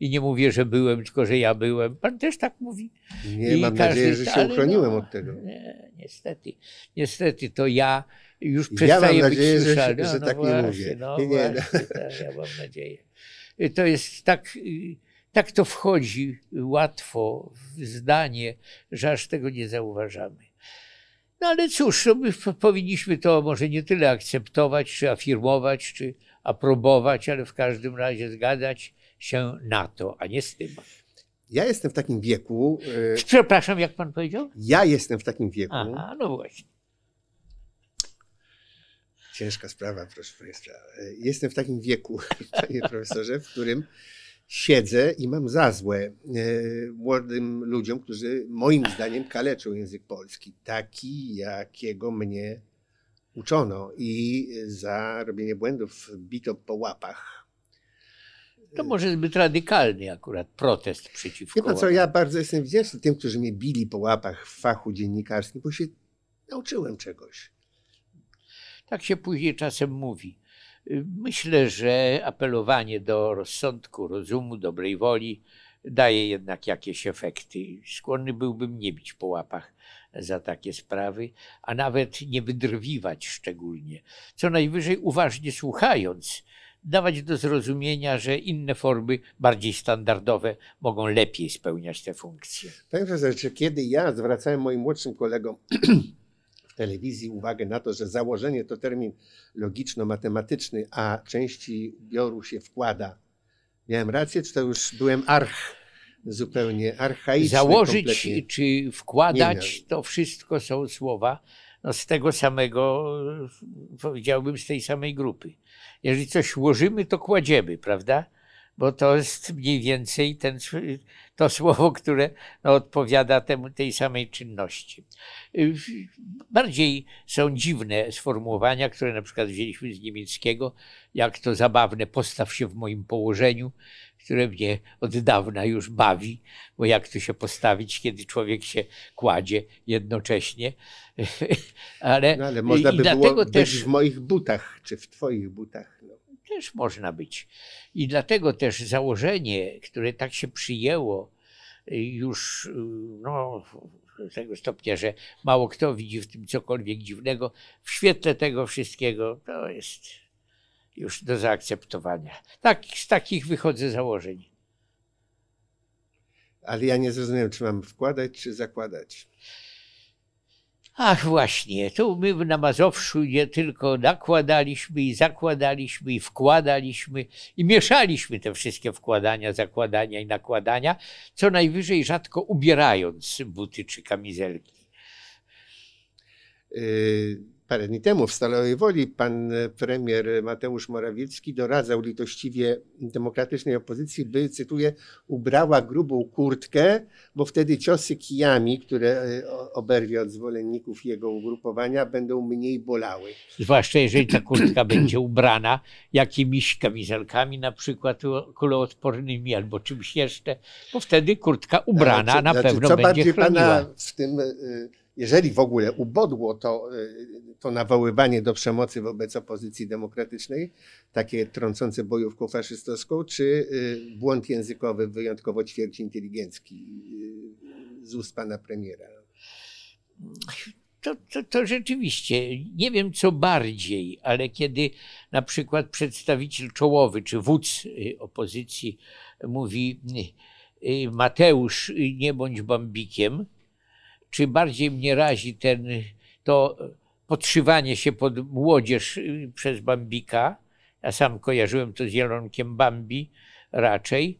I nie mówię, że byłem, tylko że ja byłem. Pan też tak mówi. Nie, I mam każdy, nadzieję, że się no, uchroniłem no, od tego. Nie, niestety, niestety to ja już przestaję ja mam nadzieję, być słyszany. Że, że, no, tak nie no mówię. No, nie, właśnie, tak, ja mam nadzieję. To jest tak y, tak to wchodzi łatwo w zdanie, że aż tego nie zauważamy. No ale cóż, no my powinniśmy to może nie tyle akceptować, czy afirmować, czy aprobować, ale w każdym razie zgadzać się na to, a nie z tym. Ja jestem w takim wieku. Y, Przepraszam, jak pan powiedział? Ja jestem w takim wieku. Aha, no właśnie. Ciężka sprawa, proszę Państwa. Y, jestem w takim wieku, panie profesorze, w którym siedzę i mam za złe e, młodym ludziom, którzy moim zdaniem kaleczą język polski, taki jakiego mnie uczono i za robienie błędów bito po łapach. To może zbyt radykalny akurat protest przeciwko. Nie pan co, ja bardzo jestem wdzięczny tym, którzy mnie bili po łapach w fachu dziennikarskim, bo się nauczyłem czegoś. Tak się później czasem mówi. Myślę, że apelowanie do rozsądku, rozumu, dobrej woli daje jednak jakieś efekty. Skłonny byłbym nie bić po łapach za takie sprawy, a nawet nie wydrwiwać szczególnie. Co najwyżej uważnie słuchając, dawać do zrozumienia, że inne formy, bardziej standardowe, mogą lepiej spełniać te funkcje. Panie profesorze, kiedy ja zwracałem moim młodszym kolegom telewizji uwagę na to, że założenie to termin logiczno-matematyczny, a części bioru się wkłada. Miałem rację, czy to już byłem arch zupełnie archaiczny? Założyć kompletnie. czy wkładać to wszystko są słowa no, z tego samego, powiedziałbym, z tej samej grupy. Jeżeli coś łożymy, to kładziemy, prawda? bo to jest mniej więcej ten, to słowo, które no, odpowiada temu, tej samej czynności. Y, bardziej są dziwne sformułowania, które na przykład wzięliśmy z niemieckiego, jak to zabawne, postaw się w moim położeniu, które mnie od dawna już bawi, bo jak tu się postawić, kiedy człowiek się kładzie jednocześnie. ale, no, ale można by było też... być w moich butach, czy w twoich butach też można być. I dlatego też założenie, które tak się przyjęło y, już y, no, tego stopnia, że mało kto widzi w tym cokolwiek dziwnego, w świetle tego wszystkiego, to jest już do zaakceptowania. Tak, z takich wychodzę założeń. Ale ja nie zrozumiałem, czy mam wkładać, czy zakładać. Ach właśnie, tu my na Mazowszu nie tylko nakładaliśmy i zakładaliśmy i wkładaliśmy i mieszaliśmy te wszystkie wkładania, zakładania i nakładania, co najwyżej rzadko ubierając buty czy kamizelki. Yy, parę dni temu w Stalowej Woli pan e, premier Mateusz Morawiecki doradzał litościwie demokratycznej opozycji, by, cytuję, ubrała grubą kurtkę, bo wtedy ciosy kijami, które e, oberwie od zwolenników jego ugrupowania, będą mniej bolały. Zwłaszcza jeżeli ta kurtka będzie ubrana jakimiś kamizelkami, na przykład kuloodpornymi albo czymś jeszcze, bo wtedy kurtka ubrana znaczy, na pewno co będzie bardziej chroniła. Pana w tym e, jeżeli w ogóle ubodło to, y, to nawoływanie do przemocy wobec opozycji demokratycznej, takie trącące bojówką faszystowską, czy y, błąd językowy wyjątkowo ćwierć inteligencki y, z ust pana premiera? To, to, to rzeczywiście, nie wiem co bardziej, ale kiedy na przykład przedstawiciel czołowy czy wódz opozycji mówi Mateusz, nie bądź bambikiem, czy bardziej mnie razi ten, to podszywanie się pod młodzież y, przez Bambika, ja sam kojarzyłem to z Jelonkiem Bambi raczej,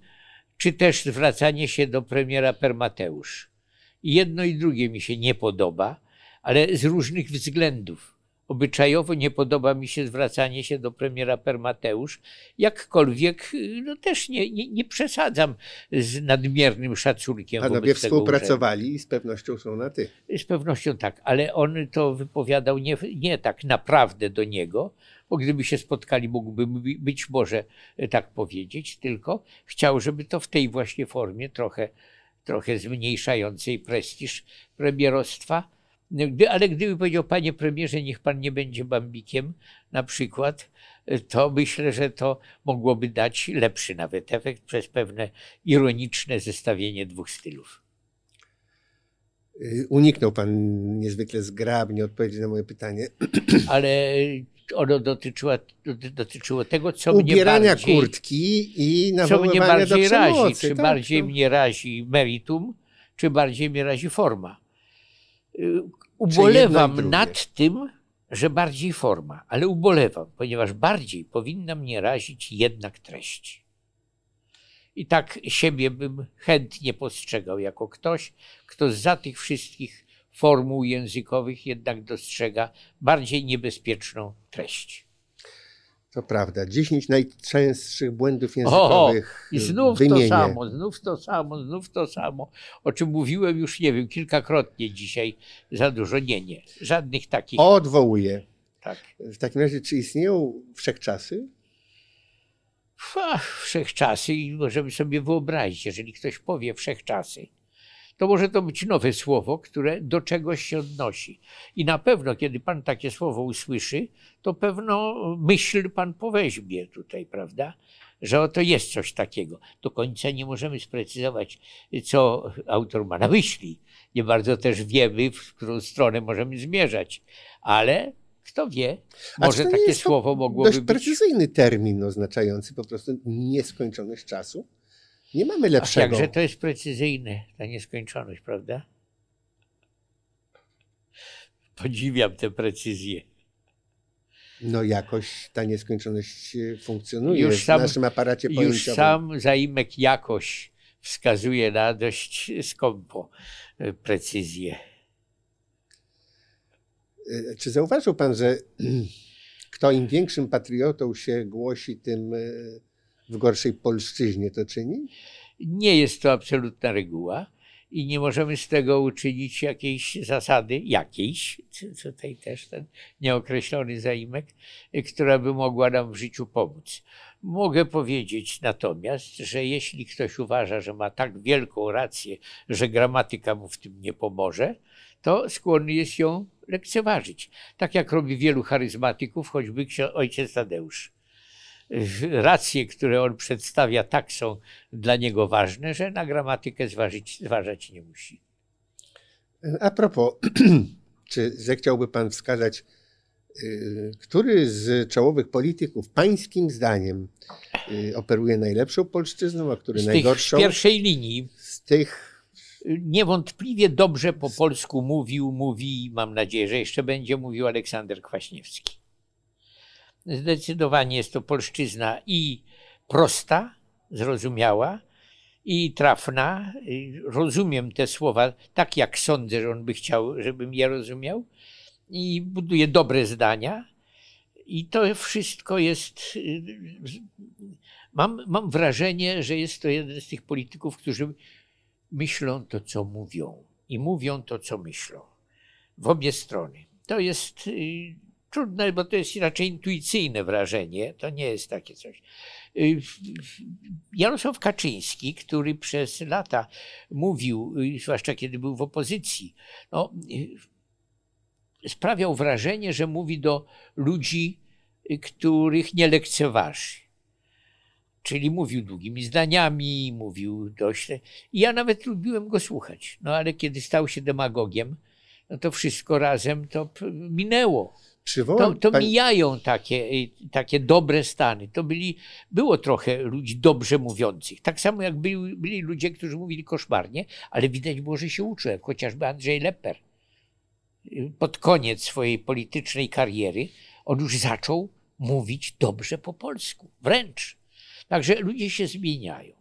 czy też zwracanie się do premiera Permateusz. Jedno i drugie mi się nie podoba, ale z różnych względów obyczajowo nie podoba mi się zwracanie się do premiera Permateusz, jakkolwiek no też nie, nie, nie przesadzam z nadmiernym szacunkiem. Panowie współpracowali urzędu. i z pewnością są na ty. Z pewnością tak, ale on to wypowiadał nie, nie tak naprawdę do niego, bo gdyby się spotkali, mógłby być może e, tak powiedzieć, tylko chciał, żeby to w tej właśnie formie trochę, trochę zmniejszającej prestiż premierostwa no, gdy, ale gdyby powiedział, panie premierze, niech pan nie będzie bambikiem na przykład, to myślę, że to mogłoby dać lepszy nawet efekt przez pewne ironiczne zestawienie dwóch stylów. Y, uniknął pan niezwykle zgrabnie odpowiedzi na moje pytanie. Ale ono dotyczyło, dotyczyło tego, co Ubierania mnie bardziej... kurtki i Co mnie bardziej razi. Czy tak, bardziej to... No. mnie razi meritum, czy bardziej mnie razi forma ubolewam nad tym, że bardziej forma, ale ubolewam, ponieważ bardziej powinna mnie razić jednak treść. I tak siebie bym chętnie postrzegał jako ktoś, kto za tych wszystkich formuł językowych jednak dostrzega bardziej niebezpieczną treść. To prawda. 10 najczęstszych błędów językowych. O, I znów wymienię. to samo, znów to samo, znów to samo, o czym mówiłem już, nie wiem, kilkakrotnie dzisiaj za dużo. Nie, nie. Żadnych takich. Odwołuję. Tak. W takim razie, czy istnieją wszechczasy? Ach, wszechczasy i możemy sobie wyobrazić, jeżeli ktoś powie wszechczasy, to może to być nowe słowo, które do czegoś się odnosi. I na pewno, kiedy pan takie słowo usłyszy, to pewno myśl pan poweźmie tutaj, prawda? Że oto jest coś takiego. Do końca nie możemy sprecyzować, co autor ma na myśli. Nie bardzo też wiemy, w którą stronę możemy zmierzać, ale kto wie, może takie słowo mogłoby dość być. precyzyjny termin oznaczający po prostu nieskończoność czasu? Nie mamy lepszego. Także to jest precyzyjne, ta nieskończoność, prawda? Podziwiam tę precyzję. No jakoś ta nieskończoność e, funkcjonuje już sam, w naszym aparacie pojęciowym. Już sam zaimek jakoś wskazuje na dość skąpo e, precyzję. E, czy zauważył pan, że kto im większym patriotą się głosi, tym w gorszej polszczyźnie to czyni? Nie jest to absolutna reguła i nie możemy z tego uczynić jakiejś zasady, jakiejś, tutaj też ten nieokreślony zaimek, która by mogła nam w życiu pomóc. Mogę powiedzieć natomiast, że jeśli ktoś uważa, że ma tak wielką rację, że gramatyka mu w tym nie pomoże, to skłonny jest ją lekceważyć. Tak jak robi wielu charyzmatyków, choćby ojciec Tadeusz racje, które on przedstawia, tak są dla niego ważne, że na gramatykę zważyć, zważać nie musi. A propos, czy zechciałby pan wskazać, y, który z czołowych polityków pańskim zdaniem y, operuje najlepszą polszczyzną, a który z najgorszą? Tych, z pierwszej linii. Z tych niewątpliwie dobrze po polsku mówił, mówi i mam nadzieję, że jeszcze będzie mówił Aleksander Kwaśniewski. Zdecydowanie jest to polszczyzna i prosta, zrozumiała i trafna. Rozumiem te słowa tak, jak sądzę, że on by chciał, żebym je rozumiał. I buduje dobre zdania. I to wszystko jest. Mam, mam wrażenie, że jest to jeden z tych polityków, którzy myślą to, co mówią, i mówią to, co myślą. W obie strony. To jest y, Trudne, bo to jest raczej intuicyjne wrażenie, to nie jest takie coś. Y, Jarosław Kaczyński, który przez lata mówił, y, zwłaszcza kiedy był w opozycji, no, y, sprawiał wrażenie, że mówi do ludzi, których nie lekceważy. Czyli mówił długimi zdaniami, mówił dość. ja nawet lubiłem go słuchać. No ale kiedy stał się demagogiem, no to wszystko razem to minęło to, to mijają takie, y, takie dobre stany. To byli, było trochę ludzi dobrze mówiących. Tak samo jak byli, byli ludzie, którzy mówili koszmarnie, ale widać było, że się uczyłem. Chociażby Andrzej Leper. Pod koniec swojej politycznej kariery on już zaczął mówić dobrze po polsku. Wręcz. Także ludzie się zmieniają.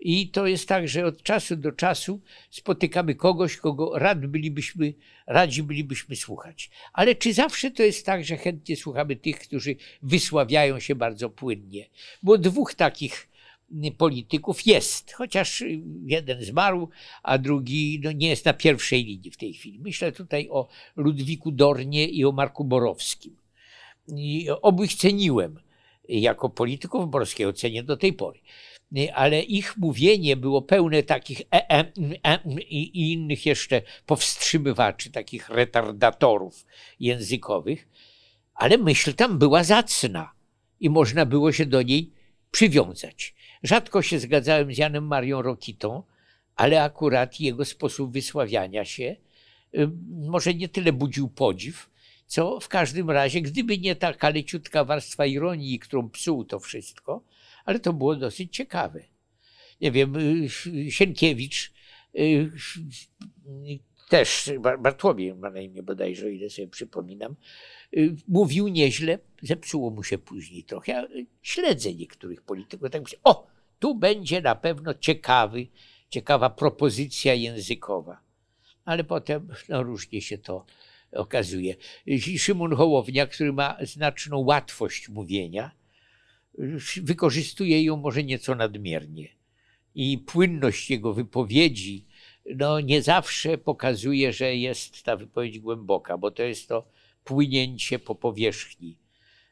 I to jest tak, że od czasu do czasu spotykamy kogoś, kogo rad bylibyśmy, radzi bylibyśmy słuchać. Ale czy zawsze to jest tak, że chętnie słuchamy tych, którzy wysławiają się bardzo płynnie? Bo dwóch takich mm, polityków jest, chociaż y, jeden zmarł, a drugi no, nie jest na pierwszej linii w tej chwili. Myślę tutaj o Ludwiku Dornie i o Marku Borowskim. I obu ich ceniłem jako polityków Borowskiego, cenię do tej pory ale ich mówienie było pełne takich e, e, e, i innych jeszcze powstrzymywaczy, takich retardatorów językowych, ale myśl tam była zacna i można było się do niej przywiązać. Rzadko się zgadzałem z Janem Marią Rokitą, ale akurat jego sposób wysławiania się może nie tyle budził podziw, co w każdym razie, gdyby nie ta kaleciutka warstwa ironii, którą psuł to wszystko, ale to było dosyć ciekawe. Nie wiem, y, Sienkiewicz y, też, Bartłomiej ma na imię bodajże, o ile sobie przypominam, y, mówił nieźle, zepsuło mu się później trochę. Ja śledzę niektórych polityków, tak myślę, o, tu będzie na pewno ciekawy, ciekawa propozycja językowa. Ale potem no, różnie się to okazuje. Szymon Hołownia, który ma znaczną łatwość mówienia, wykorzystuje ją może nieco nadmiernie. I płynność jego wypowiedzi no, nie zawsze pokazuje, że jest ta wypowiedź głęboka, bo to jest to płynięcie po powierzchni.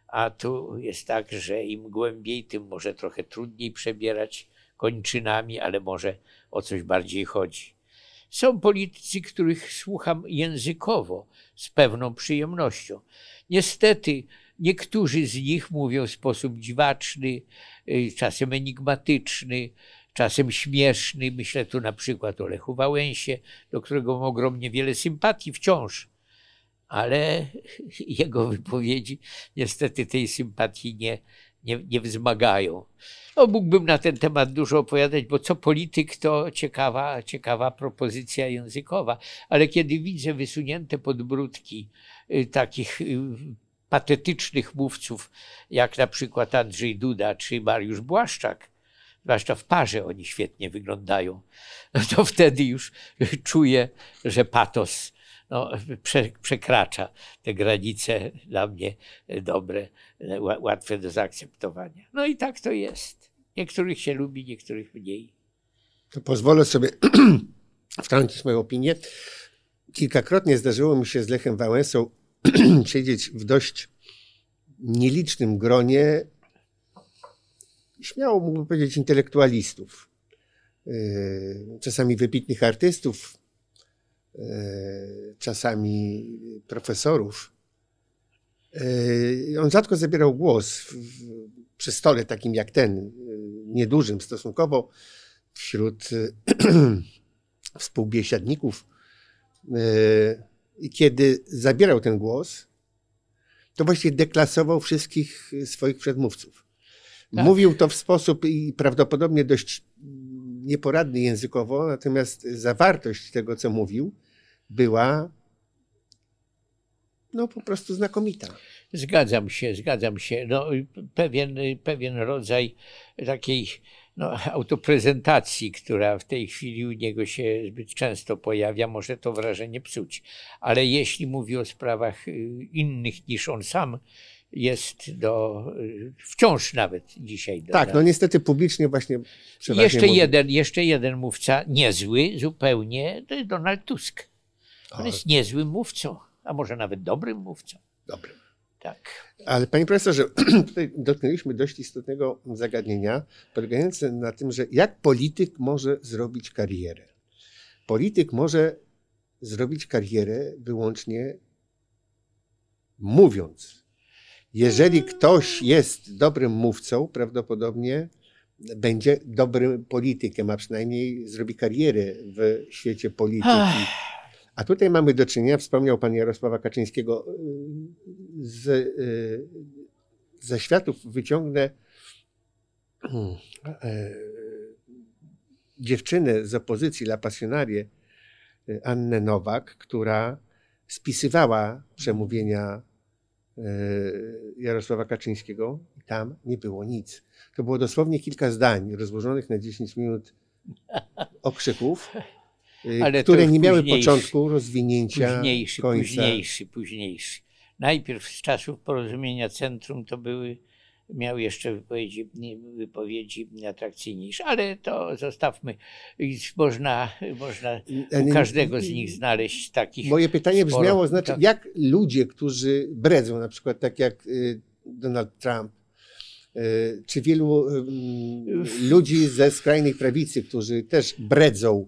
A tu jest tak, że im głębiej, tym może trochę trudniej przebierać kończynami, ale może o coś bardziej chodzi. Są politycy, których słucham językowo z pewną przyjemnością. Niestety Niektórzy z nich mówią w sposób dziwaczny, y, czasem enigmatyczny, czasem śmieszny. Myślę tu na przykład o Lechu Wałęsie, do którego mam ogromnie wiele sympatii wciąż, ale jego wypowiedzi niestety tej sympatii nie, nie, nie wzmagają. No, mógłbym na ten temat dużo opowiadać, bo co polityk to ciekawa, ciekawa propozycja językowa, ale kiedy widzę wysunięte podbródki y, takich y, patetycznych mówców, jak na przykład Andrzej Duda czy Mariusz Błaszczak, zwłaszcza w parze oni świetnie wyglądają, to wtedy już czuję, że patos no, prze, przekracza te granice dla mnie dobre, łatwe do zaakceptowania. No i tak to jest. Niektórych się lubi, niektórych mniej. To pozwolę sobie wtrącić moją opinię. Kilkakrotnie zdarzyło mi się z Lechem Wałęsą siedzieć w dość nielicznym gronie, śmiało mógłbym powiedzieć, intelektualistów, yy, czasami wybitnych artystów, yy, czasami profesorów. Yy, on rzadko zabierał głos przy stole takim jak ten, niedużym stosunkowo, wśród współbiesiadników kiedy zabierał ten głos, to właśnie deklasował wszystkich swoich przedmówców. Tak. Mówił to w sposób i prawdopodobnie dość nieporadny językowo, natomiast zawartość tego, co mówił, była no po prostu znakomita. Zgadzam się, zgadzam się. No, pewien, pewien rodzaj takiej no, autoprezentacji, która w tej chwili u niego się zbyt często pojawia, może to wrażenie psuć. Ale jeśli mówi o sprawach y, innych niż on sam, jest do, y, wciąż nawet dzisiaj. Do, tak, no niestety publicznie właśnie. Jeszcze jeden, jeszcze jeden mówca, niezły zupełnie, to jest Donald Tusk. On jest niezłym mówcą, a może nawet dobrym mówcą. Dobrym. Tak. Ale panie profesorze, tutaj dotknęliśmy dość istotnego zagadnienia, polegającego na tym, że jak polityk może zrobić karierę? Polityk może zrobić karierę wyłącznie mówiąc. Jeżeli ktoś jest dobrym mówcą, prawdopodobnie będzie dobrym politykiem, a przynajmniej zrobi karierę w świecie polityki. Ach a tutaj mamy do czynienia, wspomniał pan Jarosława Kaczyńskiego, y, z, y, ze światów wyciągnę hmm, e, dziewczynę z opozycji La Passionarie, y, Annę Nowak, która spisywała przemówienia Jarosława Kaczyńskiego i tam nie było nic. To było dosłownie kilka zdań rozłożonych na 10 minut okrzyków Y, ale które nie miały początku rozwinięcia. Późniejszy, końca. późniejszy, późniejszy. Najpierw z czasów porozumienia centrum to były, miał jeszcze wypowiedzi, wypowiedzi atrakcyjniejsze, ale to zostawmy. Można, można e, u każdego z nich znaleźć takich. Moje pytanie sporo, brzmiało, znaczy, tak. jak ludzie, którzy bredzą, na przykład tak jak y, Donald Trump, y, czy wielu ludzi ze skrajnej prawicy, którzy też bredzą,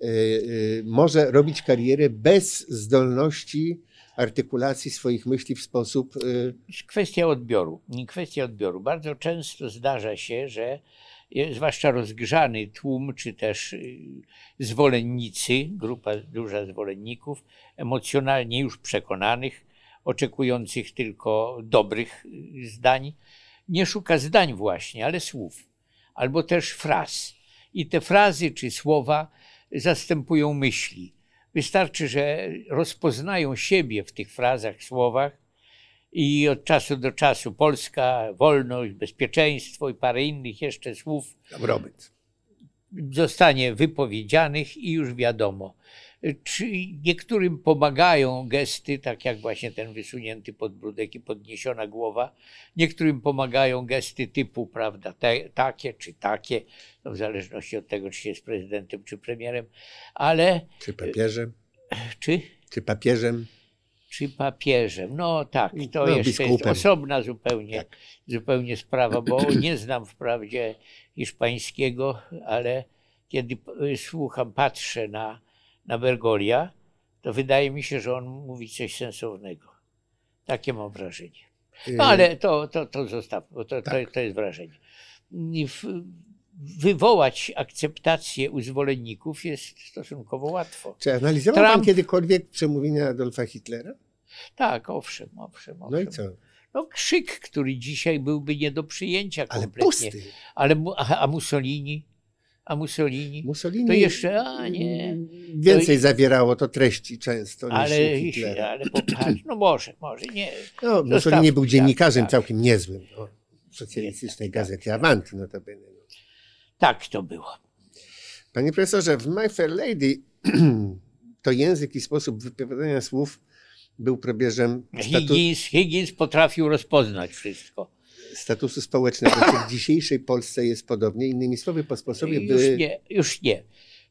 Y, y, może robić karierę bez zdolności artykulacji swoich myśli w sposób. Y, kwestia odbioru. Kwestia odbioru. Bardzo często zdarza się, że zwłaszcza rozgrzany tłum, czy też zwolennicy, grupa duża zwolenników, emocjonalnie już przekonanych, oczekujących tylko dobrych zdań, nie szuka zdań właśnie, ale słów, albo też fraz. I te frazy czy słowa zastępują myśli. Wystarczy, że rozpoznają siebie w tych frazach, słowach i od czasu do czasu Polska, wolność, bezpieczeństwo i parę innych jeszcze słów. Dobrobyt. Zostanie wypowiedzianych i już wiadomo. Czy niektórym pomagają gesty, tak jak właśnie ten wysunięty podbródek i podniesiona głowa, niektórym pomagają gesty typu, prawda, te, takie czy takie, no w zależności od tego, czy się jest prezydentem, czy premierem, ale. Czy papieżem? E, czy? Czy papieżem? czy papieżem. No tak, to no, jeszcze biskupem. jest osobna zupełnie, tak. zupełnie sprawa, bo nie znam wprawdzie hiszpańskiego, ale kiedy e, słucham, patrzę na na Bergolia, to wydaje mi się, że on mówi coś sensownego. Takie mam wrażenie. No y- ale to, to, to zostaw, bo to, tak. to, to jest wrażenie. Wywołać akceptację u zwolenników jest stosunkowo łatwo. Czy analizował Trump... pan kiedykolwiek przemówienia Adolfa Hitlera? Tak, owszem, owszem, owszem. No i co? No krzyk, który dzisiaj byłby nie do przyjęcia kompletnie. Ale pusty. Ale, a Mussolini? a Mussolini, Mussolini to jeszcze, a nie. Więcej to... zawierało to treści często ale, niż Hitlera. Ale popatrz, tak, no może, może nie. No, Mussolini Zostawmy, był tak, dziennikarzem tak, całkiem tak. niezłym no, socjalistycznej tak, gazety tak, Avanti tak. notabene. No. Tak to było. Panie profesorze, w My Fair Lady to język i sposób wypowiadania słów był probierzem Higgins, Higgins potrafił rozpoznać wszystko statusu społecznego, czy w dzisiejszej Polsce jest podobnie? Innymi słowy, po sposobie by... Już nie, już nie.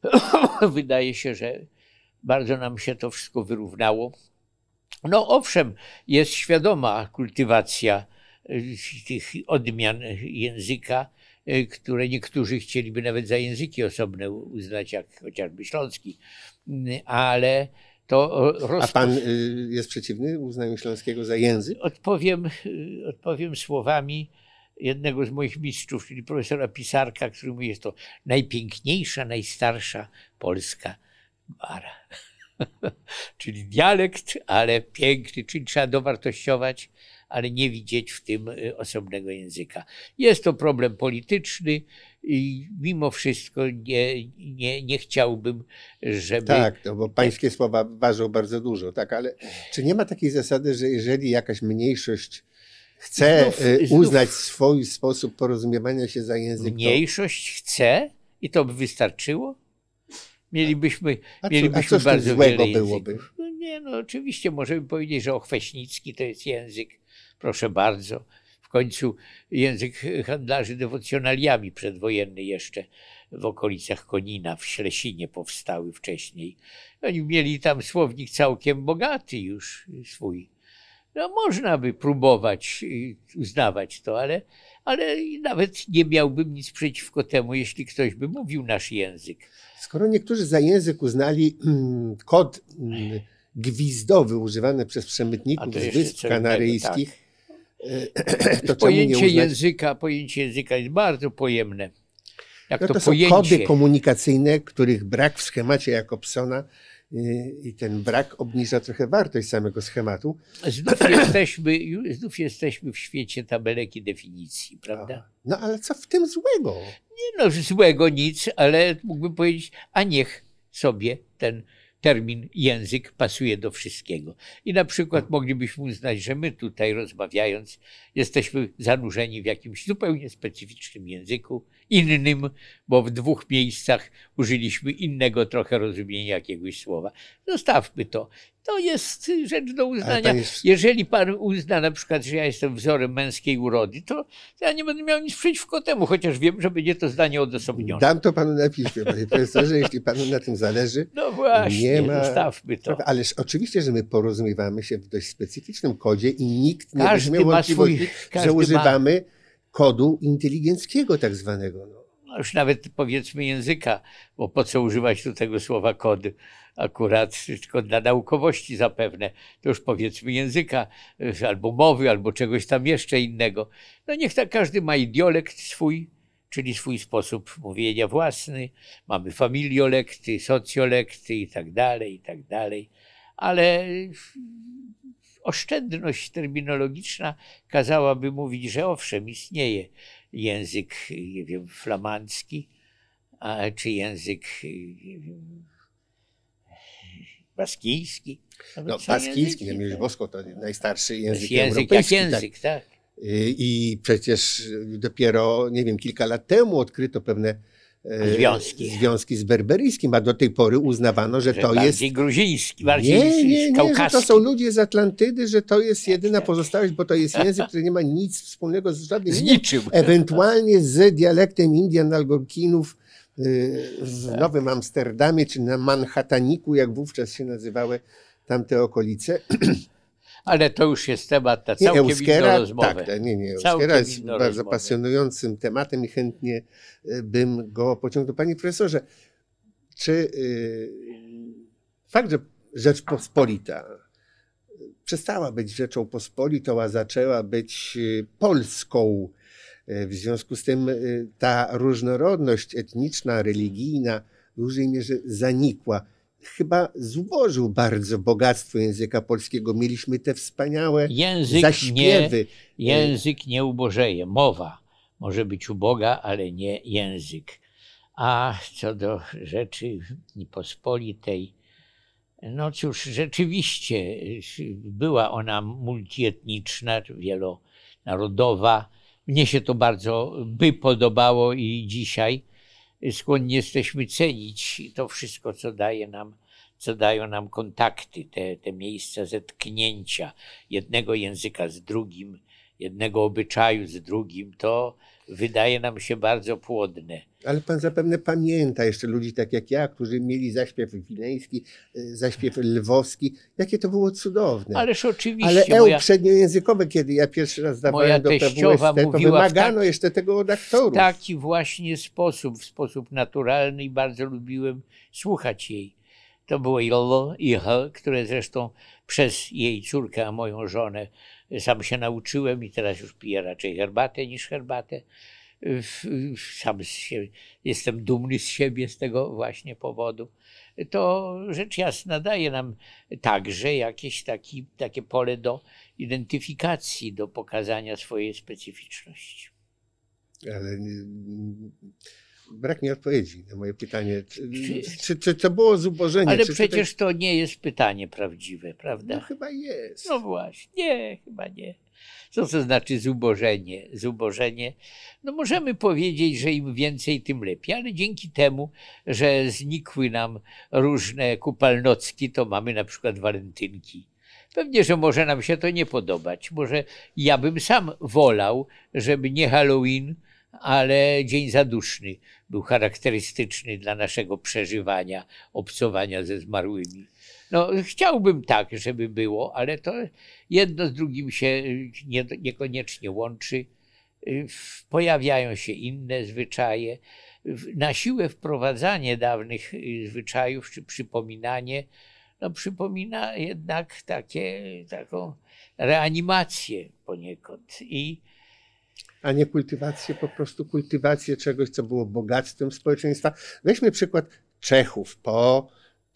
Wydaje się, że bardzo nam się to wszystko wyrównało. No owszem, jest świadoma kultywacja y, tych odmian języka, y, które niektórzy chcieliby nawet za języki osobne uznać, jak chociażby śląski, y, ale to A pan y, jest przeciwny uznaniu śląskiego za język? Odpowiem, y, odpowiem słowami jednego z moich mistrzów, czyli profesora Pisarka, który mówi, jest to najpiękniejsza, najstarsza polska bara. czyli dialekt, ale piękny, czyli trzeba dowartościować, ale nie widzieć w tym y, osobnego języka. Jest to problem polityczny i mimo wszystko nie, nie, nie chciałbym, żeby. Tak, no bo pańskie słowa ważą bardzo dużo, tak, ale czy nie ma takiej zasady, że jeżeli jakaś mniejszość chce znów, y, uznać znów swój sposób porozumiewania się za język. Mniejszość to... chce i to by wystarczyło? mielibyśmy, a mielibyśmy a bardzo złego wiele byłoby? No nie, no oczywiście możemy powiedzieć, że ochweśnicki to jest język, proszę bardzo. W końcu język handlarzy dewocjonaliami przedwojenny jeszcze w okolicach Konina, w Ślesinie powstały wcześniej. Oni mieli tam słownik całkiem bogaty już swój. No można by próbować y, uznawać to, ale ale nawet nie miałbym nic przeciwko temu, jeśli ktoś by mówił nasz język. Skoro niektórzy za język uznali mm, kod mm, gwizdowy używany przez przemytników z Wysp Kanaryjskich, tak. E, to pojęcie języka, pojęcie języka jest bardzo pojemne. Jak no to, to pojęcie. są kody komunikacyjne, których brak w schemacie Jakobsona Y, i ten brak obniża trochę wartość samego schematu. Znów jesteśmy, znów jesteśmy w świecie tabelek i definicji, prawda? No ale co w tym złego? Nie no, złego nic, ale mógłbym powiedzieć, a niech sobie ten termin język pasuje do wszystkiego. I na przykład moglibyśmy uznać, że my tutaj rozmawiając jesteśmy zanurzeni w jakimś zupełnie specyficznym języku, innym, bo w dwóch miejscach użyliśmy innego trochę rozumienia jakiegoś słowa. Zostawmy to. To jest rzecz do uznania. Jest... Jeżeli pan uzna na przykład, że ja jestem wzorem męskiej urody, to ja nie będę miał nic przeciwko temu, chociaż wiem, że będzie to zdanie odosobnione. Dam to panu na piśmie, panie profesorze, jeśli panu na tym zależy. No właśnie, nie ma... zostawmy to. Ależ oczywiście, że my porozumiewamy się w dość specyficznym kodzie i nikt nie każdy miał wątpliwości, swój, że używamy ma... kodu inteligenckiego tak zwanego. No. No już nawet powiedzmy języka, bo po co używać tu tego słowa kod akurat, tylko dla naukowości zapewne, to już powiedzmy języka, y, albo mowy, albo czegoś tam jeszcze innego. No niech tak każdy ma idiolekt swój, czyli swój sposób mówienia własny. Mamy familiolekty, socjolekty i tak dalej, i tak dalej. Ale y, oszczędność terminologiczna kazałaby mówić, że owszem, istnieje język, y, nie wiem, flamandzki, a, czy język wiem, y, y, baskijski. No, baskijski, języki, już no, tak. Bosko to no. najstarszy język, język europejski. Jak tak. język, tak. tak. I przecież dopiero, nie wiem, kilka lat temu odkryto pewne E, związki. związki z berberyjskim, a do tej pory uznawano, że, że to jest... Bardziej gruziński, bardziej nie, nie, nie, że to są ludzie z Atlantydy, że to jest tak, jedyna tak. pozostałość, bo to jest język, który nie ma nic wspólnego z żadnym... Z niczym. Ewentualnie z dialektem Indian Algonkinów, y, w tak. Nowym Amsterdamie czy na Manhattaniku, jak wówczas się nazywały tamte okolice. ale to już jest temat na całkiem nie, Euskera, inną tak, rozmowę. Tak, nie, nie, Euskera jest bardzo rozmowę. pasjonującym tematem i chętnie e, bym go pociągnął. Panie profesorze, czy yy, fakt, że Rzeczpospolita przestała być Rzeczą Pospolitą, a zaczęła być e, Polską, w związku z tym ta różnorodność etniczna, religijna w dużej mierze zanikła chyba zubożył bardzo bogactwo języka polskiego. Mieliśmy te wspaniałe język zaśpiewy. Nie, język nie ubożeje. Mowa może być uboga, ale nie język. A co do rzeczy niepospolitej, no cóż, rzeczywiście była ona multietniczna, wielonarodowa. Mnie się to bardzo by podobało i dzisiaj skłonni jesteśmy cenić to wszystko, co daje nam, co dają nam kontakty, te, te miejsca zetknięcia jednego języka z drugim, jednego obyczaju z drugim, to wydaje nam się bardzo płodne. Ale pan zapewne pamięta jeszcze ludzi tak jak ja, którzy mieli zaśpiew wileński, e, zaśpiew lwowski. Jakie to było cudowne. Ależ oczywiście. Ale EU moja... przedniojęzykowe, kiedy ja pierwszy raz dawałem do PWST, to tak- wymagano taki, jeszcze tego od aktorów. W taki właśnie sposób, w sposób naturalny i bardzo lubiłem słuchać jej. To było i i H, które zresztą przez jej córkę, a moją żonę sam się nauczyłem i teraz już piję raczej herbatę niż herbatę. Sam się, jestem dumny z siebie z tego właśnie powodu. To rzecz jasna daje nam także jakieś taki, takie pole do identyfikacji, do pokazania swojej specyficzności. Ale Brak mi odpowiedzi na moje pytanie. Czy, czy, czy, czy to było zubożenie? Ale przecież tutaj... to nie jest pytanie prawdziwe, prawda? No chyba jest. No właśnie, nie, chyba nie. Co to znaczy zubożenie? Zubożenie, no możemy powiedzieć, że im więcej, tym lepiej, ale dzięki temu, że znikły nam różne kupalnocki, to mamy na przykład walentynki. Pewnie, że może nam się to nie podobać. Może ja bym sam wolał, żeby nie Halloween, ale Dzień Zaduszny był charakterystyczny dla naszego przeżywania, obcowania ze zmarłymi. No, chciałbym tak, żeby było, ale to jedno z drugim się nie, niekoniecznie łączy. Pojawiają się inne zwyczaje. Na siłę wprowadzanie dawnych y, zwyczajów czy przypominanie, no, przypomina jednak takie, taką reanimację poniekąd. I a nie kultywację, po prostu kultywację czegoś, co było bogactwem społeczeństwa. Weźmy przykład Czechów po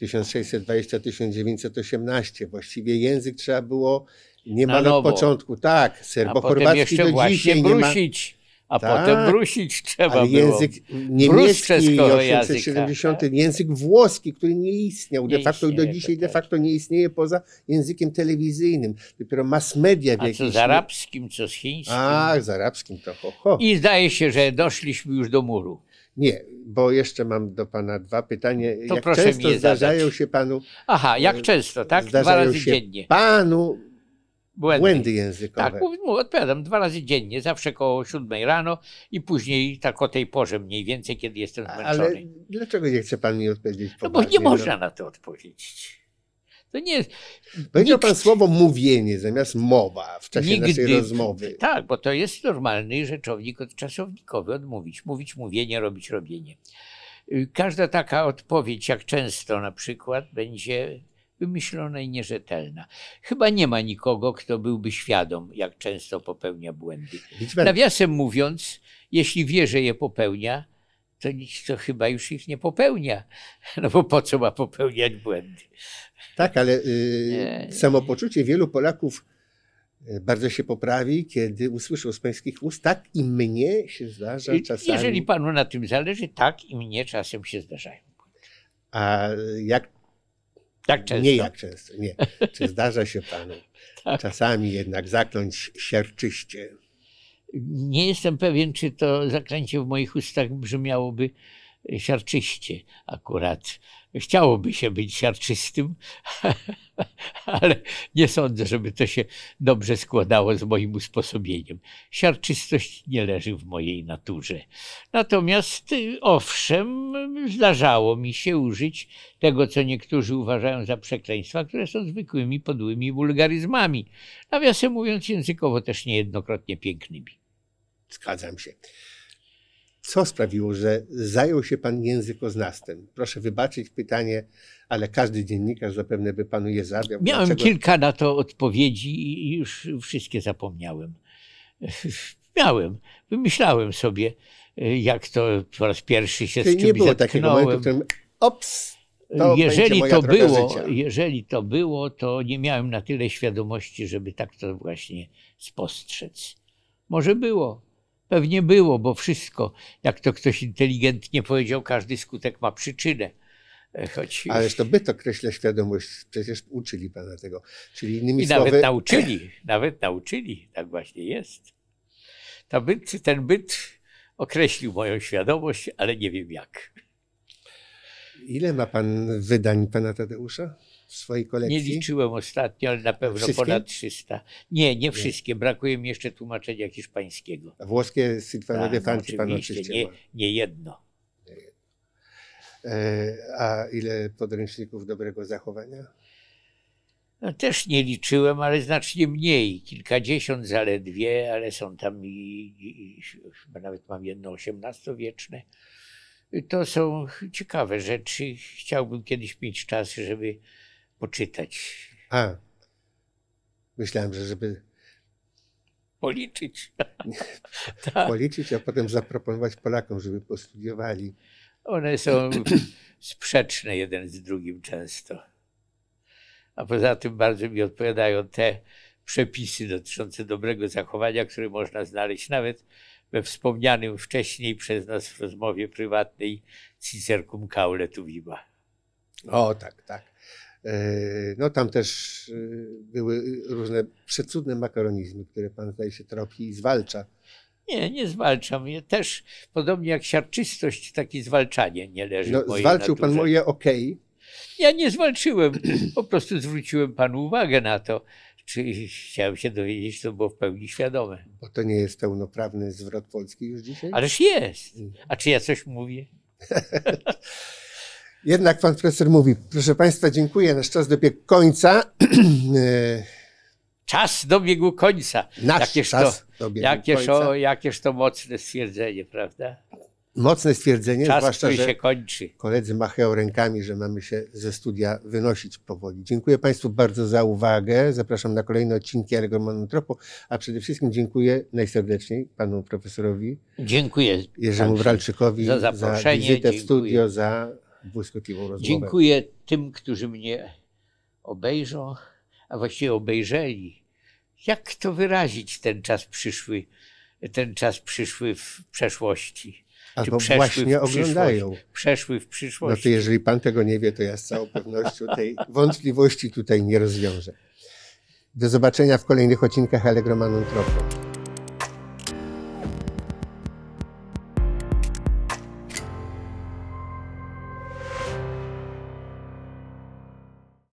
1620-1918. Właściwie język trzeba było niemal od początku, tak, serbo-chorwacki do dzisiaj. Właśnie nie ma, brusić a tak, potem brusić trzeba ale język było. niemiecki, 870, język włoski, który nie istniał nie de facto istnieje, do dzisiaj, de facto nie istnieje poza językiem telewizyjnym. Dopiero mass media w a co z arabskim, co z chińskim. A, z arabskim to ho, ho. I zdaje się, że doszliśmy już do muru. Nie, bo jeszcze mam do pana dwa pytania. To jak proszę często zdarzają zadać. się panu. Aha, jak e, często, tak? Dwa razy dziennie. Panu błędy, błędy językowe. Tak, odpowiadam dwa razy dziennie, zawsze koło siódmej rano i później tak o tej porze mniej więcej, kiedy jestem zmęczony. Ale dlaczego nie chce pan mi odpowiedzieć No bo nie no. można na to odpowiedzieć. To nie jest. Powiedział nikt, pan słowo mówienie zamiast mowa w czasie nigdy, naszej rozmowy. Tak, bo to jest normalny rzeczownik od czasownikowy, odmówić. Mówić mówienie, robić robienie. Y, każda taka odpowiedź, jak często na przykład, będzie wymyślona i nierzetelna. Chyba nie ma nikogo, kto byłby świadom, jak często popełnia błędy. Nawiasem mówiąc, jeśli wie, że je popełnia, to nic to chyba już ich nie popełnia. No bo po co ma popełniać błędy? Tak, ale yy, samopoczucie wielu Polaków y, bardzo się poprawi, kiedy usłyszą z pańskich ust, tak i mnie się zdarza czasami. Jeżeli panu na tym zależy, tak i mnie czasem się zdarzają. A y, jak jak często? Nie jak często, nie. Czy zdarza się panu tak. czasami jednak zakląć sierczyście? Nie jestem pewien, czy to zaklęcie w moich ustach brzmiałoby siarczyście akurat. Chciałoby się być siarczystym, ale nie sądzę, żeby to się dobrze składało z moim usposobieniem. Siarczystość nie leży w mojej naturze. Natomiast y, owszem, zdarzało mi się użyć tego, co niektórzy uważają za przekleństwa, które są zwykłymi, podłymi wulgaryzmami. Nawiasem mówiąc, językowo też niejednokrotnie pięknymi. Zgadzam się. Co sprawiło, że zajął się pan językoznawstwem? Proszę wybaczyć pytanie, ale każdy dziennikarz zapewne by panu je zadał. Miałem Dlaczego? kilka na to odpowiedzi i już wszystkie zapomniałem. Miałem, wymyślałem sobie, jak to po raz pierwszy się Czyli z czymś nie było takiego momentu, w którym ops, to jeżeli, to było, życia. jeżeli to było, to nie miałem na tyle świadomości, żeby tak to właśnie spostrzec. Może było, Pewnie było, bo wszystko, jak to ktoś inteligentnie powiedział, każdy skutek ma przyczynę. E, choć... Ależ to byt określa świadomość, przecież uczyli pana tego. Czyli innymi I słowy... nawet nauczyli, nawet nauczyli, tak właśnie jest. Ta byt, ten byt określił moją świadomość, ale nie wiem jak. Ile ma pan wydań pana Tadeusza? w swojej kolekcji? Nie liczyłem ostatnio, ale na pewno wszystkie? ponad 300. Nie, nie wszystkie. Nie. Brakuje mi jeszcze tłumaczenia hiszpańskiego. A włoskie z Infanowie tak, no panu pan oczywiście nie, nie jedno. E, a ile podręczników dobrego zachowania? No, też nie liczyłem, ale znacznie mniej. Kilkadziesiąt zaledwie, ale są tam i, i, i nawet mam jedno osiemnastowieczne. To są ciekawe rzeczy. Chciałbym kiedyś mieć czas, żeby poczytać. A, myślałem, że żeby... Policzyć. Tak. Policzyć, a potem zaproponować Polakom, żeby postudiowali. One są sprzeczne jeden z drugim często. A poza tym bardzo mi odpowiadają te przepisy dotyczące dobrego zachowania, które można znaleźć nawet we wspomnianym wcześniej przez nas w rozmowie prywatnej Cicercum Cauletu Viva. O tak, tak. E, no tam też e, były różne przecudne makaronizmy, które pan zdaje się tropi i zwalcza. Nie, nie zwalczam. Ja też, podobnie jak siarczystość, takie zwalczanie nie leży no, w mojej Zwalczył naturze. pan moje ok. Ja nie zwalczyłem, po prostu zwróciłem panu uwagę na to. Czy chciałem się dowiedzieć, to było w pełni świadome. Bo to nie jest pełnoprawny zwrot Polski już dzisiaj? Ależ jest. Mhm. A czy ja coś mówię? Jednak pan profesor mówi, proszę państwa, dziękuję, nasz czas dobiegł końca. E, czas dobiegł końca. Nasz jakież czas to, dobiegł jakież końca. O, jakież to mocne stwierdzenie, prawda? Mocne stwierdzenie, czas, zwłaszcza, się kończy. koledzy machają rękami, że mamy się ze studia wynosić powoli. Dziękuję Państwu bardzo za uwagę. Zapraszam na kolejne odcinki Ergomanontropu, a przede wszystkim dziękuję najserdeczniej panu profesorowi. Dziękuję. Jerzemu Wralczykowi za, za wizytę dziękuję. w studio, za błyskotliwą rozmowę. Dziękuję tym, którzy mnie obejrzą, a właściwie obejrzeli. Jak to wyrazić ten czas przyszły, ten czas przyszły w przeszłości? Albo przeszły właśnie oglądają. Przeszły w przyszłości. No to jeżeli pan tego nie wie, to ja z całą pewnością tej wątpliwości tutaj nie rozwiążę. Do zobaczenia w kolejnych odcinkach Allegro Manon Tropo.